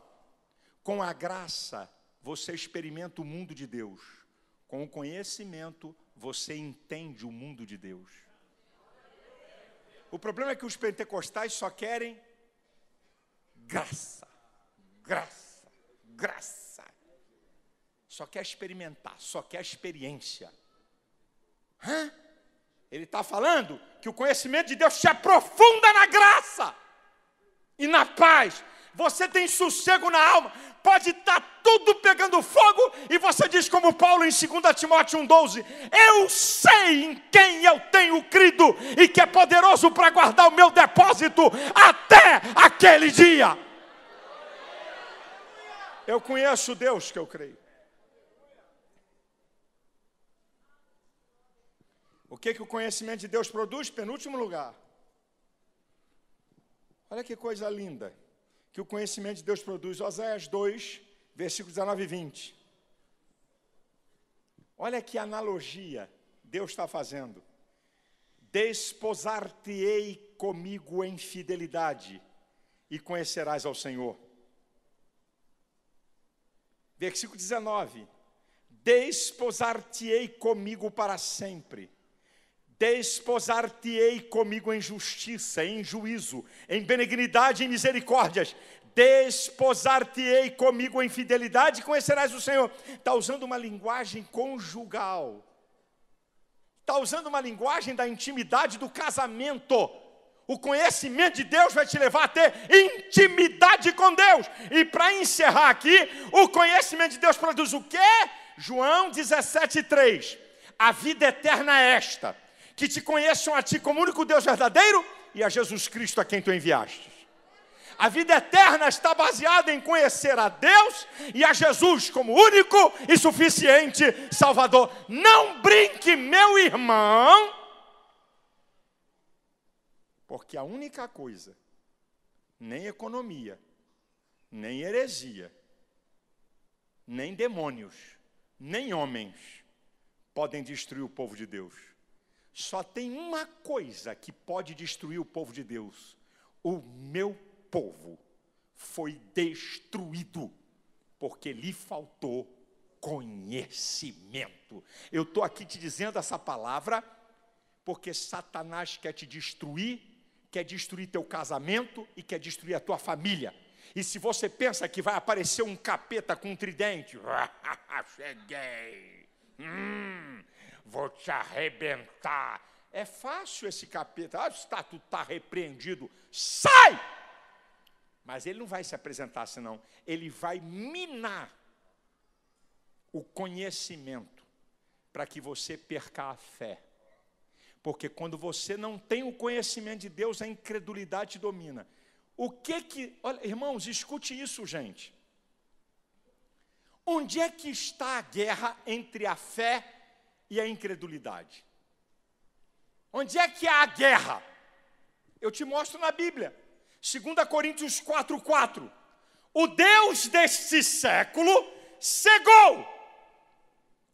Com a graça, você experimenta o mundo de Deus. Com o conhecimento, você entende o mundo de Deus. O problema é que os pentecostais só querem graça, graça graça. Só quer experimentar, só quer experiência. Hã? Ele está falando que o conhecimento de Deus se aprofunda na graça e na paz. Você tem sossego na alma, pode estar tá tudo pegando fogo, e você diz, como Paulo em 2 Timóteo 1,12: Eu sei em quem eu tenho crido, e que é poderoso para guardar o meu depósito até aquele dia. Eu conheço o Deus que eu creio. O que, que o conhecimento de Deus produz? Penúltimo lugar. Olha que coisa linda que o conhecimento de Deus produz. Oséias 2, versículos 19 e 20. Olha que analogia Deus está fazendo. Desposar-te-ei comigo em fidelidade, e conhecerás ao Senhor. Versículo 19: Desposar-te-ei comigo para sempre, desposar-te-ei comigo em justiça, em juízo, em benignidade e misericórdias, desposar-te-ei comigo em fidelidade, e conhecerás o Senhor. Está usando uma linguagem conjugal, está usando uma linguagem da intimidade do casamento o conhecimento de Deus vai te levar a ter intimidade com Deus. E para encerrar aqui, o conhecimento de Deus produz o quê? João 17,3. A vida eterna é esta: que te conheçam a ti como único Deus verdadeiro e a Jesus Cristo a quem tu enviaste. A vida eterna está baseada em conhecer a Deus e a Jesus como único e suficiente Salvador. Não brinque, meu irmão porque a única coisa, nem economia, nem heresia, nem demônios, nem homens podem destruir o povo de Deus. Só tem uma coisa que pode destruir o povo de Deus: o meu povo foi destruído porque lhe faltou conhecimento. Eu estou aqui te dizendo essa palavra porque Satanás quer te destruir quer destruir teu casamento e quer destruir a tua família. E se você pensa que vai aparecer um capeta com um tridente, cheguei, hum, vou te arrebentar. É fácil esse capeta, ah, o estatuto está repreendido, sai! Mas ele não vai se apresentar senão, ele vai minar o conhecimento para que você perca a fé. Porque quando você não tem o conhecimento de Deus, a incredulidade te domina. O que que, olha, irmãos, escute isso, gente. Onde é que está a guerra entre a fé e a incredulidade? Onde é que há a guerra? Eu te mostro na Bíblia. 2 Coríntios 4. O Deus deste século cegou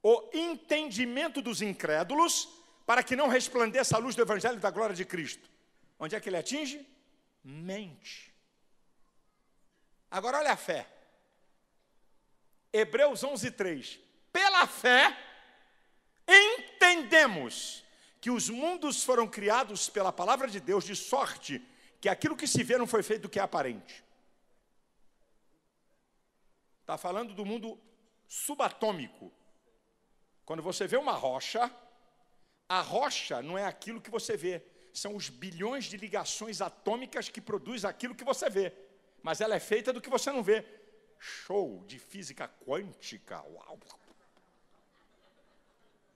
o entendimento dos incrédulos para que não resplandeça a luz do Evangelho da glória de Cristo. Onde é que ele atinge? Mente. Agora olha a fé. Hebreus 11, 3. Pela fé, entendemos que os mundos foram criados pela palavra de Deus, de sorte que aquilo que se vê não foi feito do que é aparente. Está falando do mundo subatômico. Quando você vê uma rocha, a rocha não é aquilo que você vê, são os bilhões de ligações atômicas que produz aquilo que você vê, mas ela é feita do que você não vê. Show de física quântica, uau!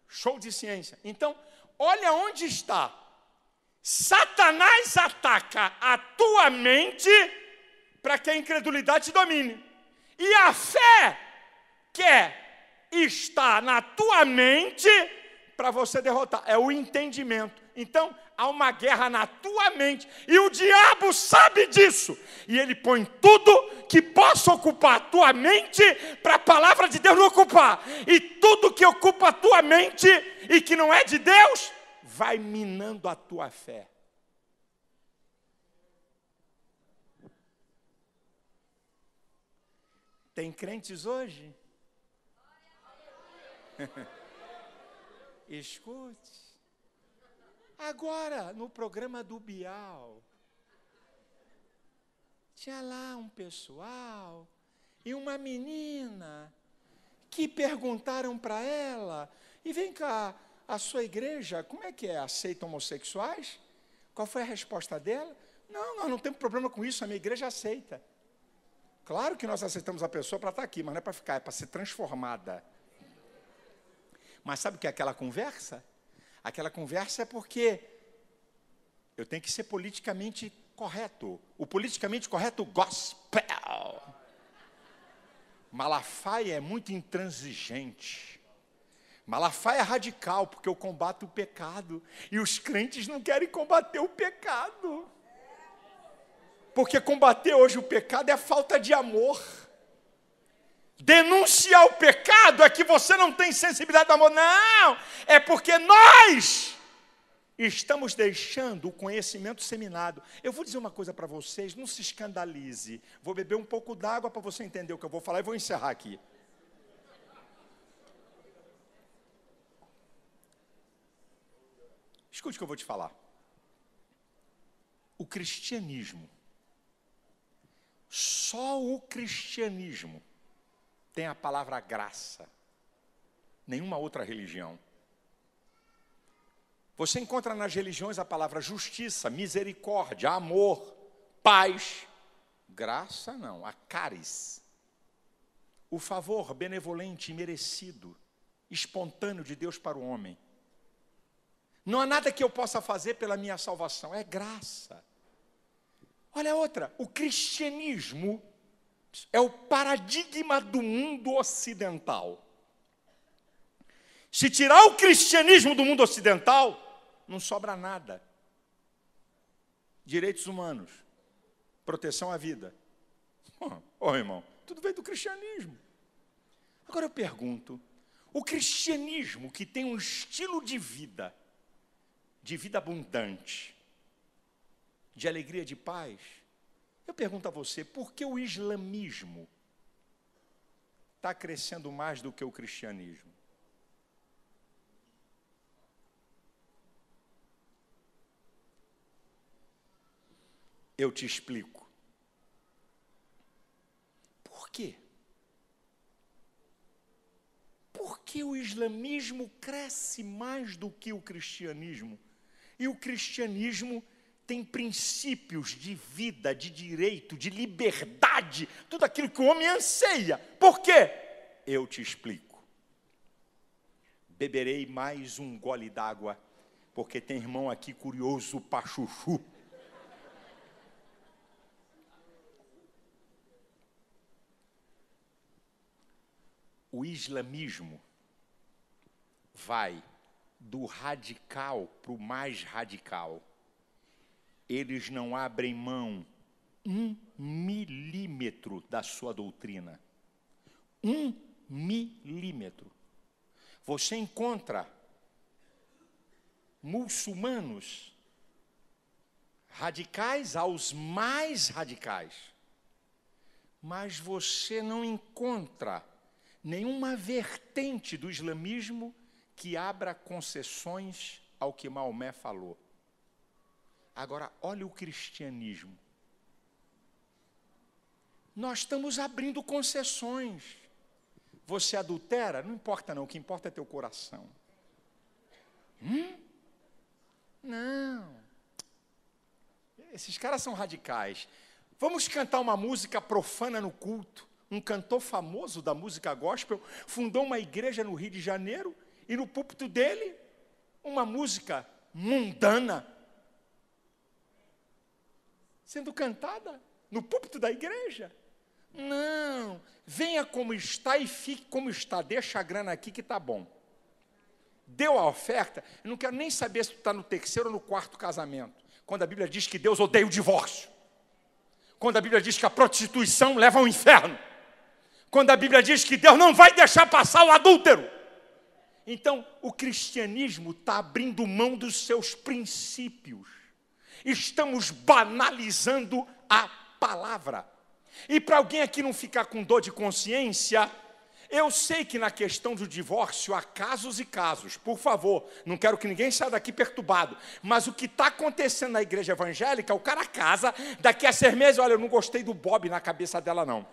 Show de ciência. Então, olha onde está. Satanás ataca a tua mente para que a incredulidade te domine. E a fé quer é estar na tua mente para você derrotar, é o entendimento. Então, há uma guerra na tua mente, e o diabo sabe disso, e ele põe tudo que possa ocupar a tua mente para a palavra de Deus não ocupar, e tudo que ocupa a tua mente e que não é de Deus, vai minando a tua fé. Tem crentes hoje? Escute. Agora, no programa do Bial, tinha lá um pessoal e uma menina que perguntaram para ela: e vem cá, a sua igreja, como é que é? Aceita homossexuais? Qual foi a resposta dela? Não, nós não temos problema com isso, a minha igreja aceita. Claro que nós aceitamos a pessoa para estar tá aqui, mas não é para ficar, é para ser transformada. Mas sabe o que é aquela conversa? Aquela conversa é porque eu tenho que ser politicamente correto. O politicamente correto gospel. Malafaia é muito intransigente. Malafaia é radical, porque eu combato o pecado. E os crentes não querem combater o pecado. Porque combater hoje o pecado é falta de amor. Denunciar o pecado é que você não tem sensibilidade do amor. Não, é porque nós estamos deixando o conhecimento seminado. Eu vou dizer uma coisa para vocês, não se escandalize. Vou beber um pouco d'água para você entender o que eu vou falar e vou encerrar aqui. Escute o que eu vou te falar. O cristianismo, só o cristianismo tem a palavra graça. Nenhuma outra religião. Você encontra nas religiões a palavra justiça, misericórdia, amor, paz. Graça não, a caris. O favor benevolente e merecido, espontâneo de Deus para o homem. Não há nada que eu possa fazer pela minha salvação, é graça. Olha outra, o cristianismo é o paradigma do mundo ocidental. Se tirar o cristianismo do mundo ocidental, não sobra nada. Direitos humanos, proteção à vida. Hum, ô oh, oh, irmão, tudo veio do cristianismo. Agora eu pergunto: o cristianismo que tem um estilo de vida, de vida abundante, de alegria, de paz, eu pergunto a você, por que o islamismo está crescendo mais do que o cristianismo? Eu te explico. Por quê? Por que o islamismo cresce mais do que o cristianismo? E o cristianismo cresce tem princípios de vida, de direito, de liberdade, tudo aquilo que o homem anseia. Por quê? Eu te explico. Beberei mais um gole d'água, porque tem irmão aqui curioso pachuchu. O islamismo vai do radical para o mais radical eles não abrem mão um milímetro da sua doutrina. Um milímetro. Você encontra muçulmanos radicais aos mais radicais, mas você não encontra nenhuma vertente do islamismo que abra concessões ao que Maomé falou. Agora, olha o cristianismo. Nós estamos abrindo concessões. Você adultera? Não importa, não. O que importa é teu coração. Hum? Não. Esses caras são radicais. Vamos cantar uma música profana no culto. Um cantor famoso da música gospel fundou uma igreja no Rio de Janeiro e no púlpito dele, uma música mundana, sendo cantada no púlpito da igreja. Não, venha como está e fique como está, deixa a grana aqui que está bom. Deu a oferta, eu não quero nem saber se tu está no terceiro ou no quarto casamento. Quando a Bíblia diz que Deus odeia o divórcio, quando a Bíblia diz que a prostituição leva ao inferno, quando a Bíblia diz que Deus não vai deixar passar o adúltero. Então, o cristianismo está abrindo mão dos seus princípios estamos banalizando a palavra. E para alguém aqui não ficar com dor de consciência, eu sei que na questão do divórcio há casos e casos, por favor, não quero que ninguém saia daqui perturbado, mas o que está acontecendo na igreja evangélica, o cara casa, daqui a seis meses, olha, eu não gostei do Bob na cabeça dela, não.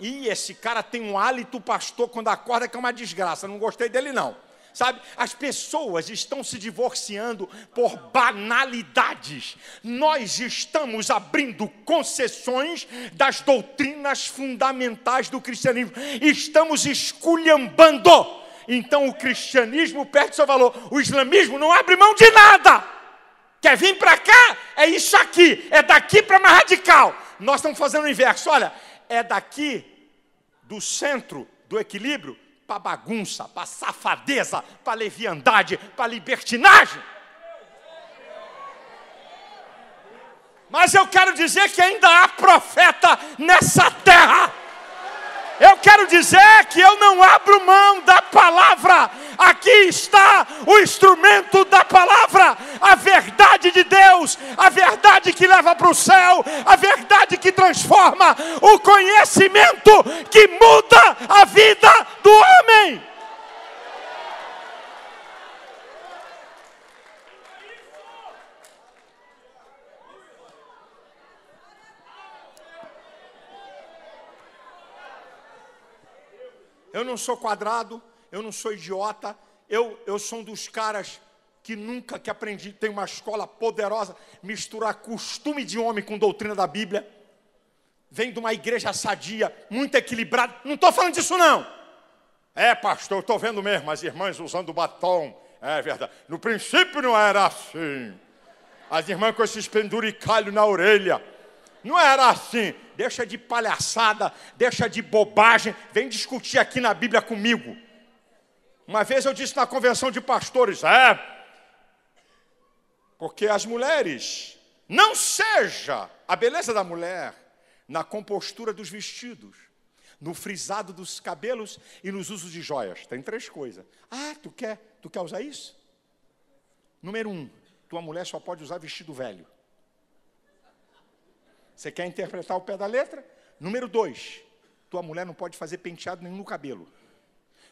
E esse cara tem um hálito pastor quando acorda que é uma desgraça, não gostei dele, não sabe? As pessoas estão se divorciando por banalidades. Nós estamos abrindo concessões das doutrinas fundamentais do cristianismo. Estamos esculhambando. Então o cristianismo perde seu valor. O islamismo não abre mão de nada. Quer vir para cá? É isso aqui. É daqui para mais radical. Nós estamos fazendo o inverso. Olha, é daqui do centro do equilíbrio para bagunça, para safadeza, para leviandade, para libertinagem. Mas eu quero dizer que ainda há profeta nessa terra. Eu quero dizer que eu não abro mão da palavra. Aqui está o instrumento da palavra, a verdade de Deus, a verdade que leva para o céu, a verdade que transforma, o conhecimento que muda a vida do homem. Eu não sou quadrado, eu não sou idiota, eu, eu sou um dos caras que nunca que aprendi, tem uma escola poderosa, misturar costume de homem com doutrina da Bíblia. Vem de uma igreja sadia, muito equilibrada. Não estou falando disso, não. É, pastor, estou vendo mesmo as irmãs usando batom. É verdade. No princípio não era assim. As irmãs com esses penduricalhos na orelha. Não era assim deixa de palhaçada, deixa de bobagem, vem discutir aqui na Bíblia comigo. Uma vez eu disse na convenção de pastores, é, porque as mulheres, não seja a beleza da mulher na compostura dos vestidos, no frisado dos cabelos e nos usos de joias. Tem três coisas. Ah, tu quer, tu quer usar isso? Número um, tua mulher só pode usar vestido velho. Você quer interpretar o pé da letra? Número dois, tua mulher não pode fazer penteado nenhum no cabelo.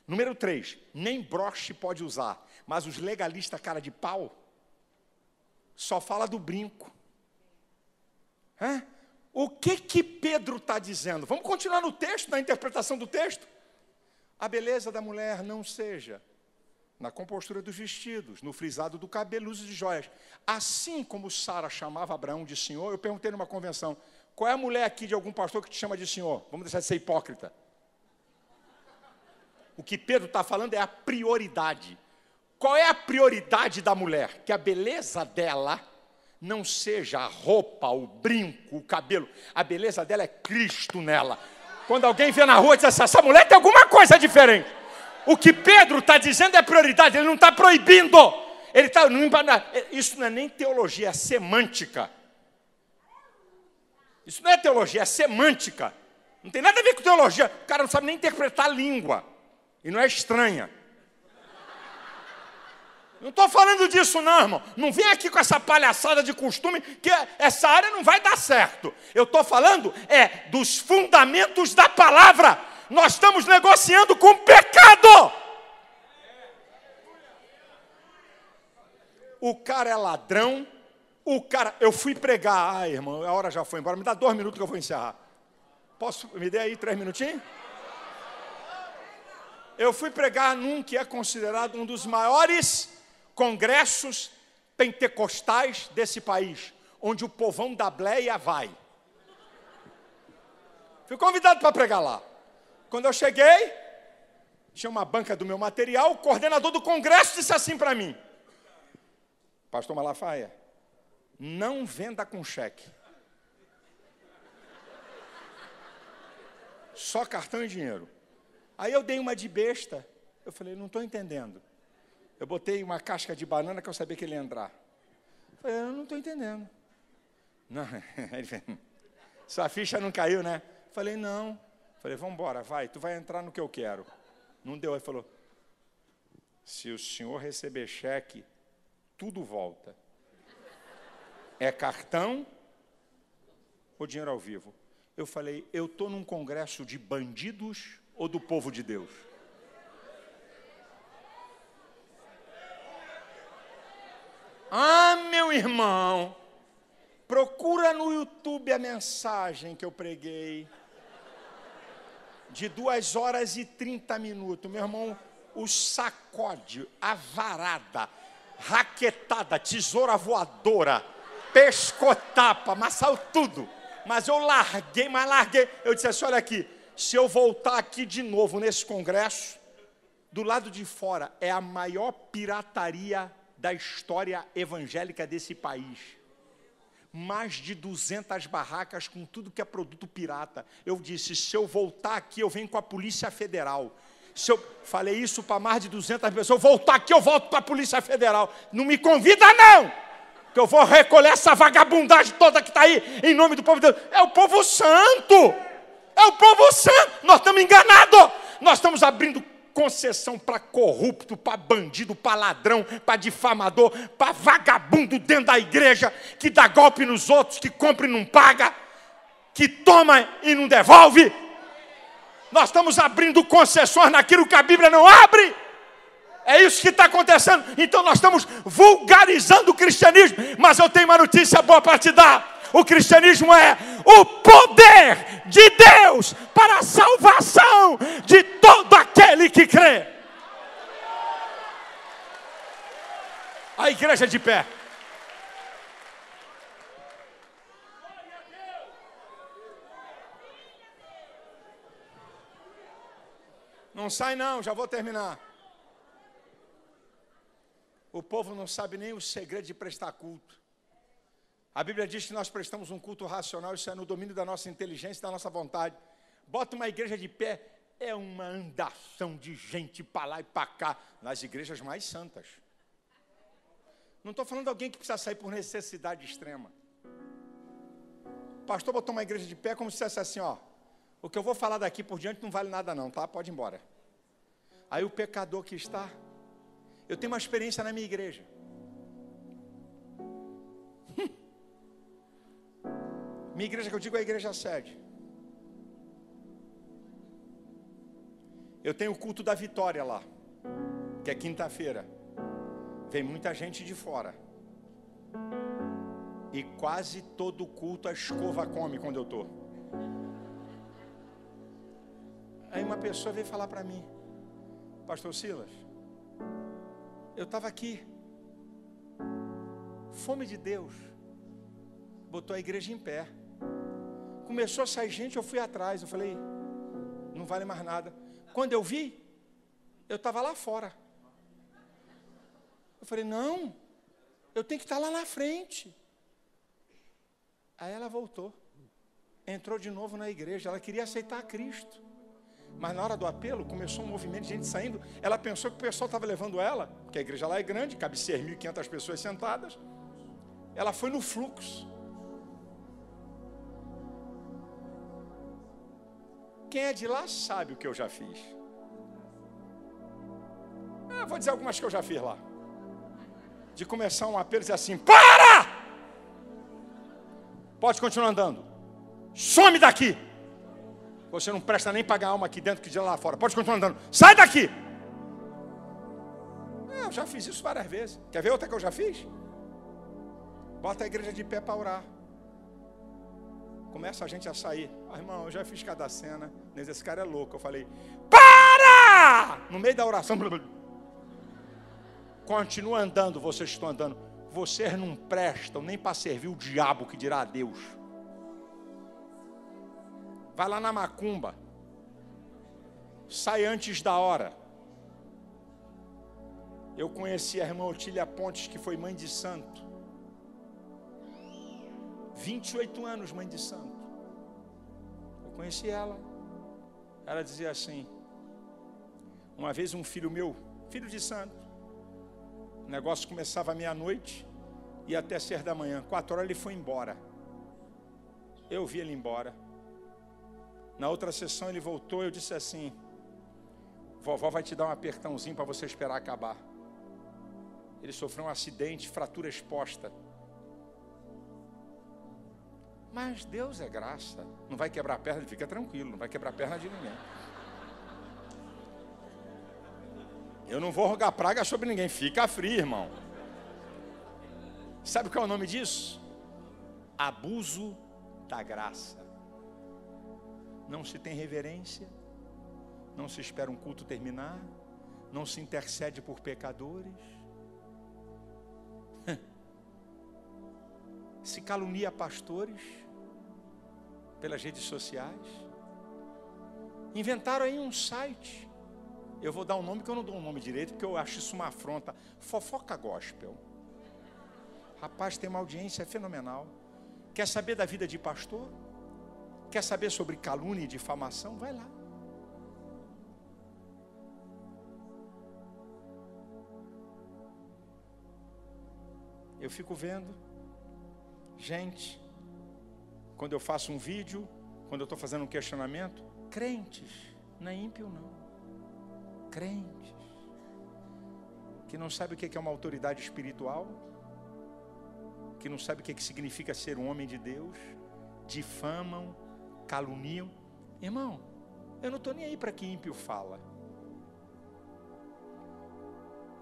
Número três, nem broche pode usar. Mas os legalistas, cara de pau, só fala do brinco. Hã? O que que Pedro está dizendo? Vamos continuar no texto, na interpretação do texto. A beleza da mulher não seja na compostura dos vestidos, no frisado do cabelo, uso de joias. Assim como Sara chamava Abraão de senhor, eu perguntei numa convenção: qual é a mulher aqui de algum pastor que te chama de senhor? Vamos deixar de ser hipócrita. O que Pedro está falando é a prioridade. Qual é a prioridade da mulher? Que a beleza dela não seja a roupa, o brinco, o cabelo. A beleza dela é Cristo nela. Quando alguém vê na rua e diz assim, essa mulher tem alguma coisa diferente. O que Pedro está dizendo é prioridade, ele não está proibindo. Ele está. É, isso não é nem teologia, é semântica. Isso não é teologia, é semântica. Não tem nada a ver com teologia. O cara não sabe nem interpretar a língua. E não é estranha. Não estou falando disso, não, irmão. Não vem aqui com essa palhaçada de costume, que essa área não vai dar certo. Eu estou falando é dos fundamentos da palavra nós estamos negociando com pecado. O cara é ladrão, o cara. Eu fui pregar, ai ah, irmão, a hora já foi embora, me dá dois minutos que eu vou encerrar. Posso, me dê aí três minutinhos? Eu fui pregar num que é considerado um dos maiores congressos pentecostais desse país, onde o povão da bleia vai. Fui convidado para pregar lá. Quando eu cheguei, tinha uma banca do meu material, o coordenador do congresso disse assim para mim: Pastor Malafaia, não venda com cheque. Só cartão e dinheiro. Aí eu dei uma de besta. Eu falei, não estou entendendo. Eu botei uma casca de banana que eu sabia que ele ia entrar. Eu falei, eu não estou entendendo. Não, ele sua ficha não caiu, né? Eu falei, não. Falei, vamos embora, vai, tu vai entrar no que eu quero. Não deu, ele falou, se o senhor receber cheque, tudo volta. É cartão ou dinheiro ao vivo? Eu falei, eu estou num congresso de bandidos ou do povo de Deus? Ah, meu irmão, procura no YouTube a mensagem que eu preguei de duas horas e 30 minutos. Meu irmão, o sacode, a varada, raquetada, tesoura voadora, pescotapa, massal tudo. Mas eu larguei, mas larguei. Eu disse assim: olha aqui, se eu voltar aqui de novo nesse congresso, do lado de fora é a maior pirataria da história evangélica desse país mais de 200 barracas com tudo que é produto pirata. Eu disse: se eu voltar aqui, eu venho com a Polícia Federal. Se eu falei isso para mais de 200 pessoas, voltar aqui, eu volto para a Polícia Federal. Não me convida, não! Que eu vou recolher essa vagabundagem toda que está aí, em nome do povo de Deus. É o povo santo! É o povo santo! Nós estamos enganados! Nós estamos abrindo concessão para corrupto, para bandido, para ladrão, para difamador, para vagabundo dentro da igreja, que dá golpe nos outros, que compra e não paga, que toma e não devolve. Nós estamos abrindo concessões naquilo que a Bíblia não abre. É isso que está acontecendo. Então nós estamos vulgarizando o cristianismo. Mas eu tenho uma notícia boa para te dar. O cristianismo é o poder de Deus para a salvação de todo aquele que crê. A igreja é de pé. Não sai não, já vou terminar. O povo não sabe nem o segredo de prestar culto. A Bíblia diz que nós prestamos um culto racional, isso é no domínio da nossa inteligência, da nossa vontade. Bota uma igreja de pé, é uma andação de gente para lá e para cá, nas igrejas mais santas. Não estou falando de alguém que precisa sair por necessidade extrema. O pastor botou uma igreja de pé como se dissesse assim: ó, o que eu vou falar daqui por diante não vale nada, não, tá? Pode ir embora. Aí o pecador que está, eu tenho uma experiência na minha igreja. Minha igreja que eu digo é a igreja sede. Eu tenho o culto da vitória lá, que é quinta-feira. Vem muita gente de fora. E quase todo culto a escova come quando eu estou. Aí uma pessoa veio falar para mim, Pastor Silas, eu estava aqui, fome de Deus, botou a igreja em pé começou a sair gente, eu fui atrás. Eu falei, não vale mais nada. Quando eu vi, eu estava lá fora. Eu falei, não, eu tenho que estar tá lá na frente. Aí ela voltou, entrou de novo na igreja. Ela queria aceitar a Cristo. Mas na hora do apelo, começou um movimento de gente saindo. Ela pensou que o pessoal estava levando ela, porque a igreja lá é grande, cabe 6.500 pessoas sentadas. Ela foi no fluxo. quem é de lá sabe o que eu já fiz. Ah, vou dizer algumas que eu já fiz lá. De começar um apelo e dizer assim: para! Pode continuar andando. Some daqui! Você não presta nem pagar alma aqui dentro que de lá fora. Pode continuar andando. Sai daqui! Ah, eu já fiz isso várias vezes. Quer ver outra que eu já fiz? Bota a igreja de pé para orar começa a gente a sair. Ah, irmão, eu já fiz cada cena, esse cara é louco. Eu falei, para! No meio da oração, blá, blá. continua andando, vocês estão andando. Vocês não prestam nem para servir o diabo que dirá a Deus. Vai lá na macumba. Sai antes da hora. Eu conheci a irmã Otília Pontes, que foi mãe de santo. 28 anos, mãe de santo. Eu conheci ela. Ela dizia assim: Uma vez um filho meu, filho de santo, o negócio começava meia-noite e até ser da manhã. Quatro horas ele foi embora. Eu vi ele embora. Na outra sessão ele voltou e eu disse assim: Vovó vai te dar um apertãozinho para você esperar acabar. Ele sofreu um acidente, fratura exposta. Mas Deus é graça. Não vai quebrar a perna, fica tranquilo, não vai quebrar a perna de ninguém. Eu não vou rogar praga sobre ninguém, fica frio, irmão. Sabe qual é o nome disso? Abuso da graça. Não se tem reverência, não se espera um culto terminar, não se intercede por pecadores, se calunia pastores pelas redes sociais. Inventaram aí um site. Eu vou dar um nome que eu não dou um nome direito, porque eu acho isso uma afronta. Fofoca Gospel. Rapaz, tem uma audiência fenomenal. Quer saber da vida de pastor? Quer saber sobre calúnia e difamação? Vai lá. Eu fico vendo gente quando eu faço um vídeo, quando eu estou fazendo um questionamento, crentes, não é ímpio não, crentes, que não sabe o que é uma autoridade espiritual, que não sabe o que é significa ser um homem de Deus, difamam, caluniam. Irmão, eu não estou nem aí para que ímpio fala.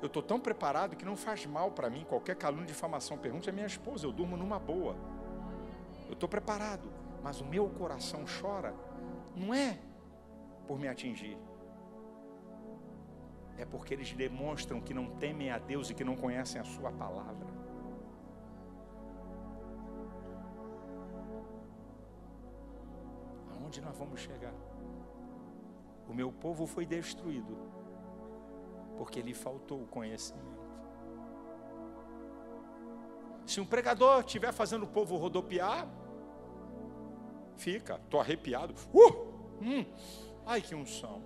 Eu estou tão preparado que não faz mal para mim qualquer calúnia, difamação. Pergunte a minha esposa, eu durmo numa boa eu estou preparado, mas o meu coração chora, não é por me atingir, é porque eles demonstram que não temem a Deus e que não conhecem a Sua palavra. Aonde nós vamos chegar? O meu povo foi destruído porque lhe faltou o conhecimento. Se um pregador estiver fazendo o povo rodopiar, Fica, tô arrepiado. Uh! Hum! Ai que unção.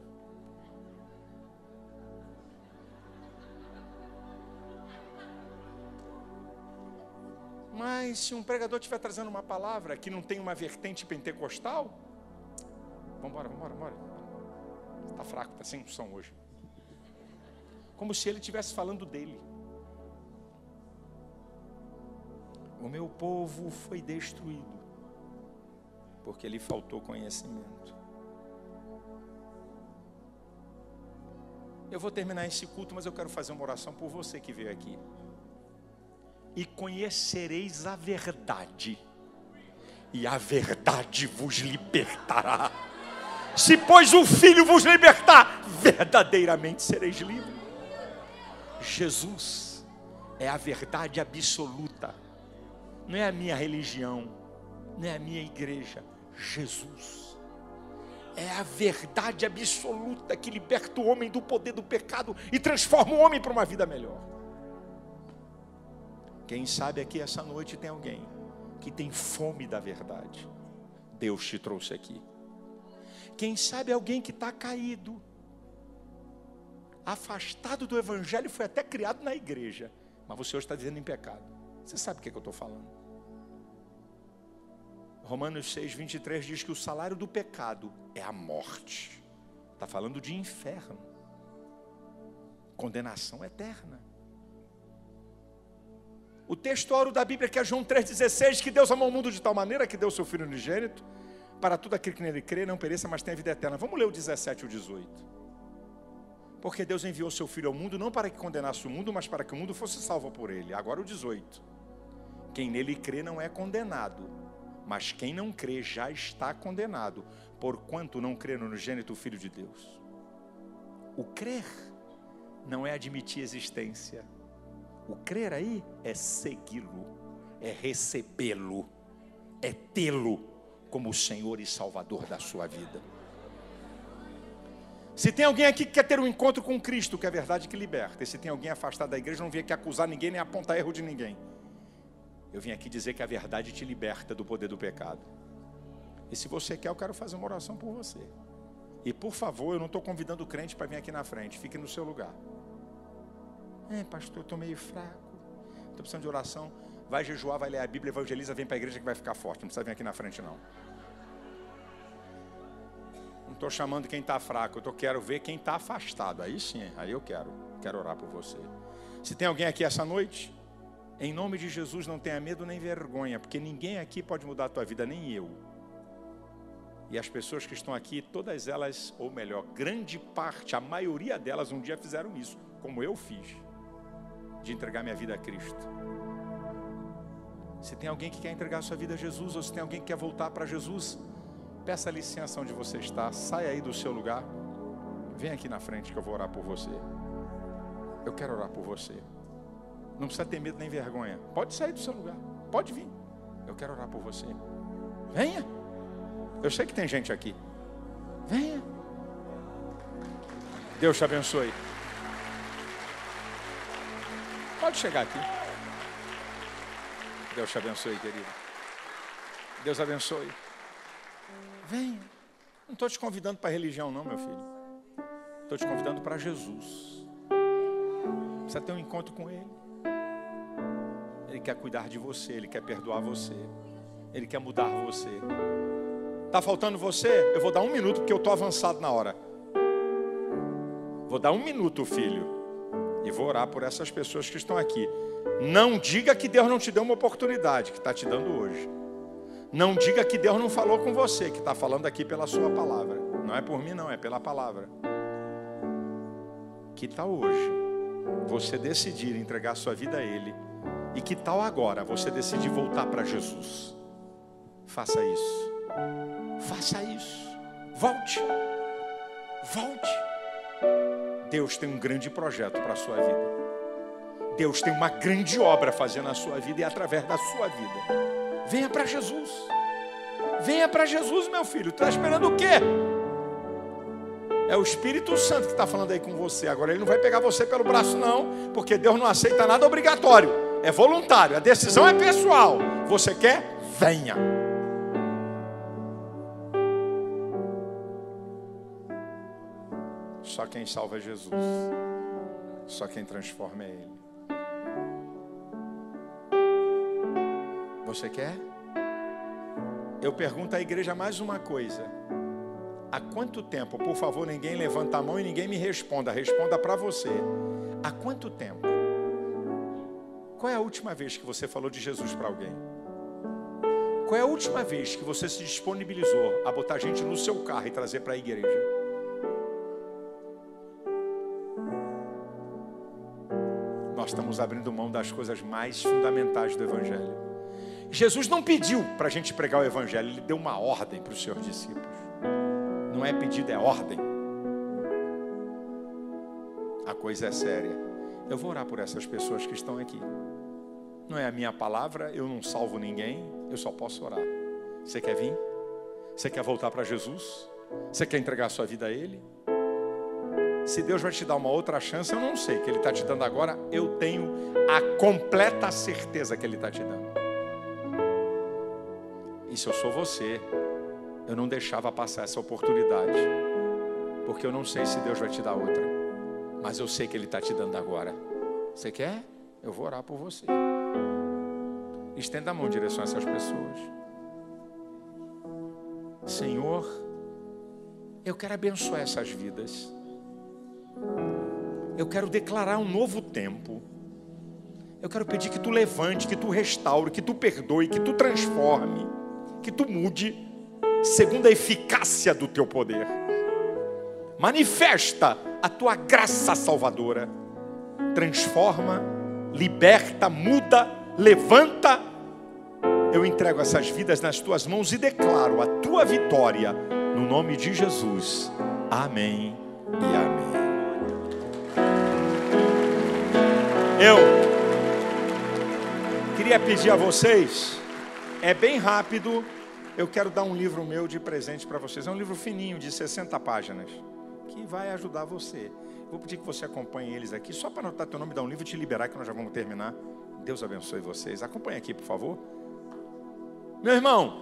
Mas se um pregador estiver trazendo uma palavra que não tem uma vertente pentecostal, vambora, vambora, vambora. Tá fraco, tá sem unção hoje. Como se ele estivesse falando dele. O meu povo foi destruído porque lhe faltou conhecimento. Eu vou terminar esse culto, mas eu quero fazer uma oração por você que veio aqui. E conhecereis a verdade, e a verdade vos libertará. Se, pois, o Filho vos libertar, verdadeiramente sereis livres. Jesus é a verdade absoluta, não é a minha religião, não é a minha igreja Jesus. É a verdade absoluta que liberta o homem do poder do pecado e transforma o homem para uma vida melhor. Quem sabe aqui essa noite tem alguém que tem fome da verdade. Deus te trouxe aqui. Quem sabe alguém que está caído, afastado do Evangelho, foi até criado na igreja, mas você hoje está dizendo em pecado. Você sabe o que, é que eu estou falando? Romanos 6, 23 diz que o salário do pecado é a morte. Está falando de inferno, condenação eterna. O texto ouro da Bíblia que é João 3,16, que Deus amou o mundo de tal maneira que deu o seu Filho unigênito, para tudo aquele que nele crê, não pereça, mas tenha vida eterna. Vamos ler o 17 e o 18. Porque Deus enviou seu Filho ao mundo não para que condenasse o mundo, mas para que o mundo fosse salvo por ele. Agora o 18. Quem nele crê não é condenado, mas quem não crê já está condenado, porquanto não crê no unigênito Filho de Deus. O crer não é admitir existência. O crer aí é segui-lo, é recebê-lo, é tê-lo como o Senhor e Salvador da sua vida. Se tem alguém aqui que quer ter um encontro com Cristo, que é a verdade que liberta, e se tem alguém afastado da igreja, não vem aqui acusar ninguém nem apontar erro de ninguém. Eu vim aqui dizer que a verdade te liberta do poder do pecado. E se você quer, eu quero fazer uma oração por você. E por favor, eu não estou convidando o crente para vir aqui na frente, fique no seu lugar. É, pastor, eu estou meio fraco, estou precisando de oração. Vai jejuar, vai ler a Bíblia, evangeliza, vem para a igreja que vai ficar forte. Não precisa vir aqui na frente, não. Não estou chamando quem está fraco, eu tô, quero ver quem está afastado. Aí sim, aí eu quero. Quero orar por você. Se tem alguém aqui essa noite em nome de Jesus, não tenha medo nem vergonha, porque ninguém aqui pode mudar a tua vida, nem eu. E as pessoas que estão aqui, todas elas, ou melhor, grande parte, a maioria delas, um dia fizeram isso, como eu fiz, de entregar minha vida a Cristo. Se tem alguém que quer entregar sua vida a Jesus, ou se tem alguém que quer voltar para Jesus, peça licença onde você está, sai aí do seu lugar, vem aqui na frente que eu vou orar por você. Eu quero orar por você. Não precisa ter medo nem vergonha. Pode sair do seu lugar. Pode vir. Eu quero orar por você. Venha. Eu sei que tem gente aqui. Venha. Deus te abençoe. Pode chegar aqui. Deus te abençoe, querido. Deus abençoe. Venha. Não estou te convidando para religião, não, meu filho. Estou te convidando para Jesus. Precisa ter um encontro com Ele. Ele quer cuidar de você, Ele quer perdoar você, Ele quer mudar você. Está faltando você? Eu vou dar um minuto porque eu estou avançado na hora. Vou dar um minuto, filho, e vou orar por essas pessoas que estão aqui. Não diga que Deus não te deu uma oportunidade que está te dando hoje. Não diga que Deus não falou com você, que está falando aqui pela sua palavra. Não é por mim, não, é pela palavra. Que está hoje você decidir entregar sua vida a Ele e que tal agora você decidir voltar para Jesus? Faça isso. Faça isso. Volte. Volte. Deus tem um grande projeto para a sua vida. Deus tem uma grande obra a fazer na sua vida e através da sua vida. Venha para Jesus. Venha para Jesus, meu filho. Está esperando o quê? É o Espírito Santo que está falando aí com você. Agora, ele não vai pegar você pelo braço, não, porque Deus não aceita nada obrigatório é voluntário, a decisão é pessoal. Você quer? Venha. Só quem salva é Jesus. Só quem transforma é Ele. Você quer? Eu pergunto à igreja mais uma coisa. Há quanto tempo, por favor, ninguém levanta a mão e ninguém me responda, responda para você. Há quanto tempo qual é a última vez que você falou de Jesus para alguém? Qual é a última vez que você se disponibilizou a botar gente no seu carro e trazer para a igreja? Nós estamos abrindo mão das coisas mais fundamentais do Evangelho. Jesus não pediu para a gente pregar o Evangelho, ele deu uma ordem para os seus discípulos. Não é pedido, é ordem. A coisa é séria. Eu vou orar por essas pessoas que estão aqui. Não é a minha palavra, eu não salvo ninguém, eu só posso orar. Você quer vir? Você quer voltar para Jesus? Você quer entregar sua vida a Ele? Se Deus vai te dar uma outra chance, eu não sei que Ele está te dando agora, eu tenho a completa certeza que Ele está te dando. E se eu sou você, eu não deixava passar essa oportunidade, porque eu não sei se Deus vai te dar outra, mas eu sei que Ele está te dando agora. Você quer? Eu vou orar por você. Estenda a mão em direção a essas pessoas. Senhor, eu quero abençoar essas vidas. Eu quero declarar um novo tempo. Eu quero pedir que tu levante, que tu restaure, que tu perdoe, que tu transforme, que tu mude, segundo a eficácia do teu poder. Manifesta a tua graça salvadora. Transforma liberta, muda, levanta. Eu entrego essas vidas nas tuas mãos e declaro a tua vitória, no nome de Jesus. Amém e amém. Eu queria pedir a vocês, é bem rápido, eu quero dar um livro meu de presente para vocês. É um livro fininho, de 60 páginas, que vai ajudar você. Vou pedir que você acompanhe eles aqui, só para anotar teu nome, dar um livro e te liberar, que nós já vamos terminar. Deus abençoe vocês. Acompanhe aqui, por favor. Meu irmão,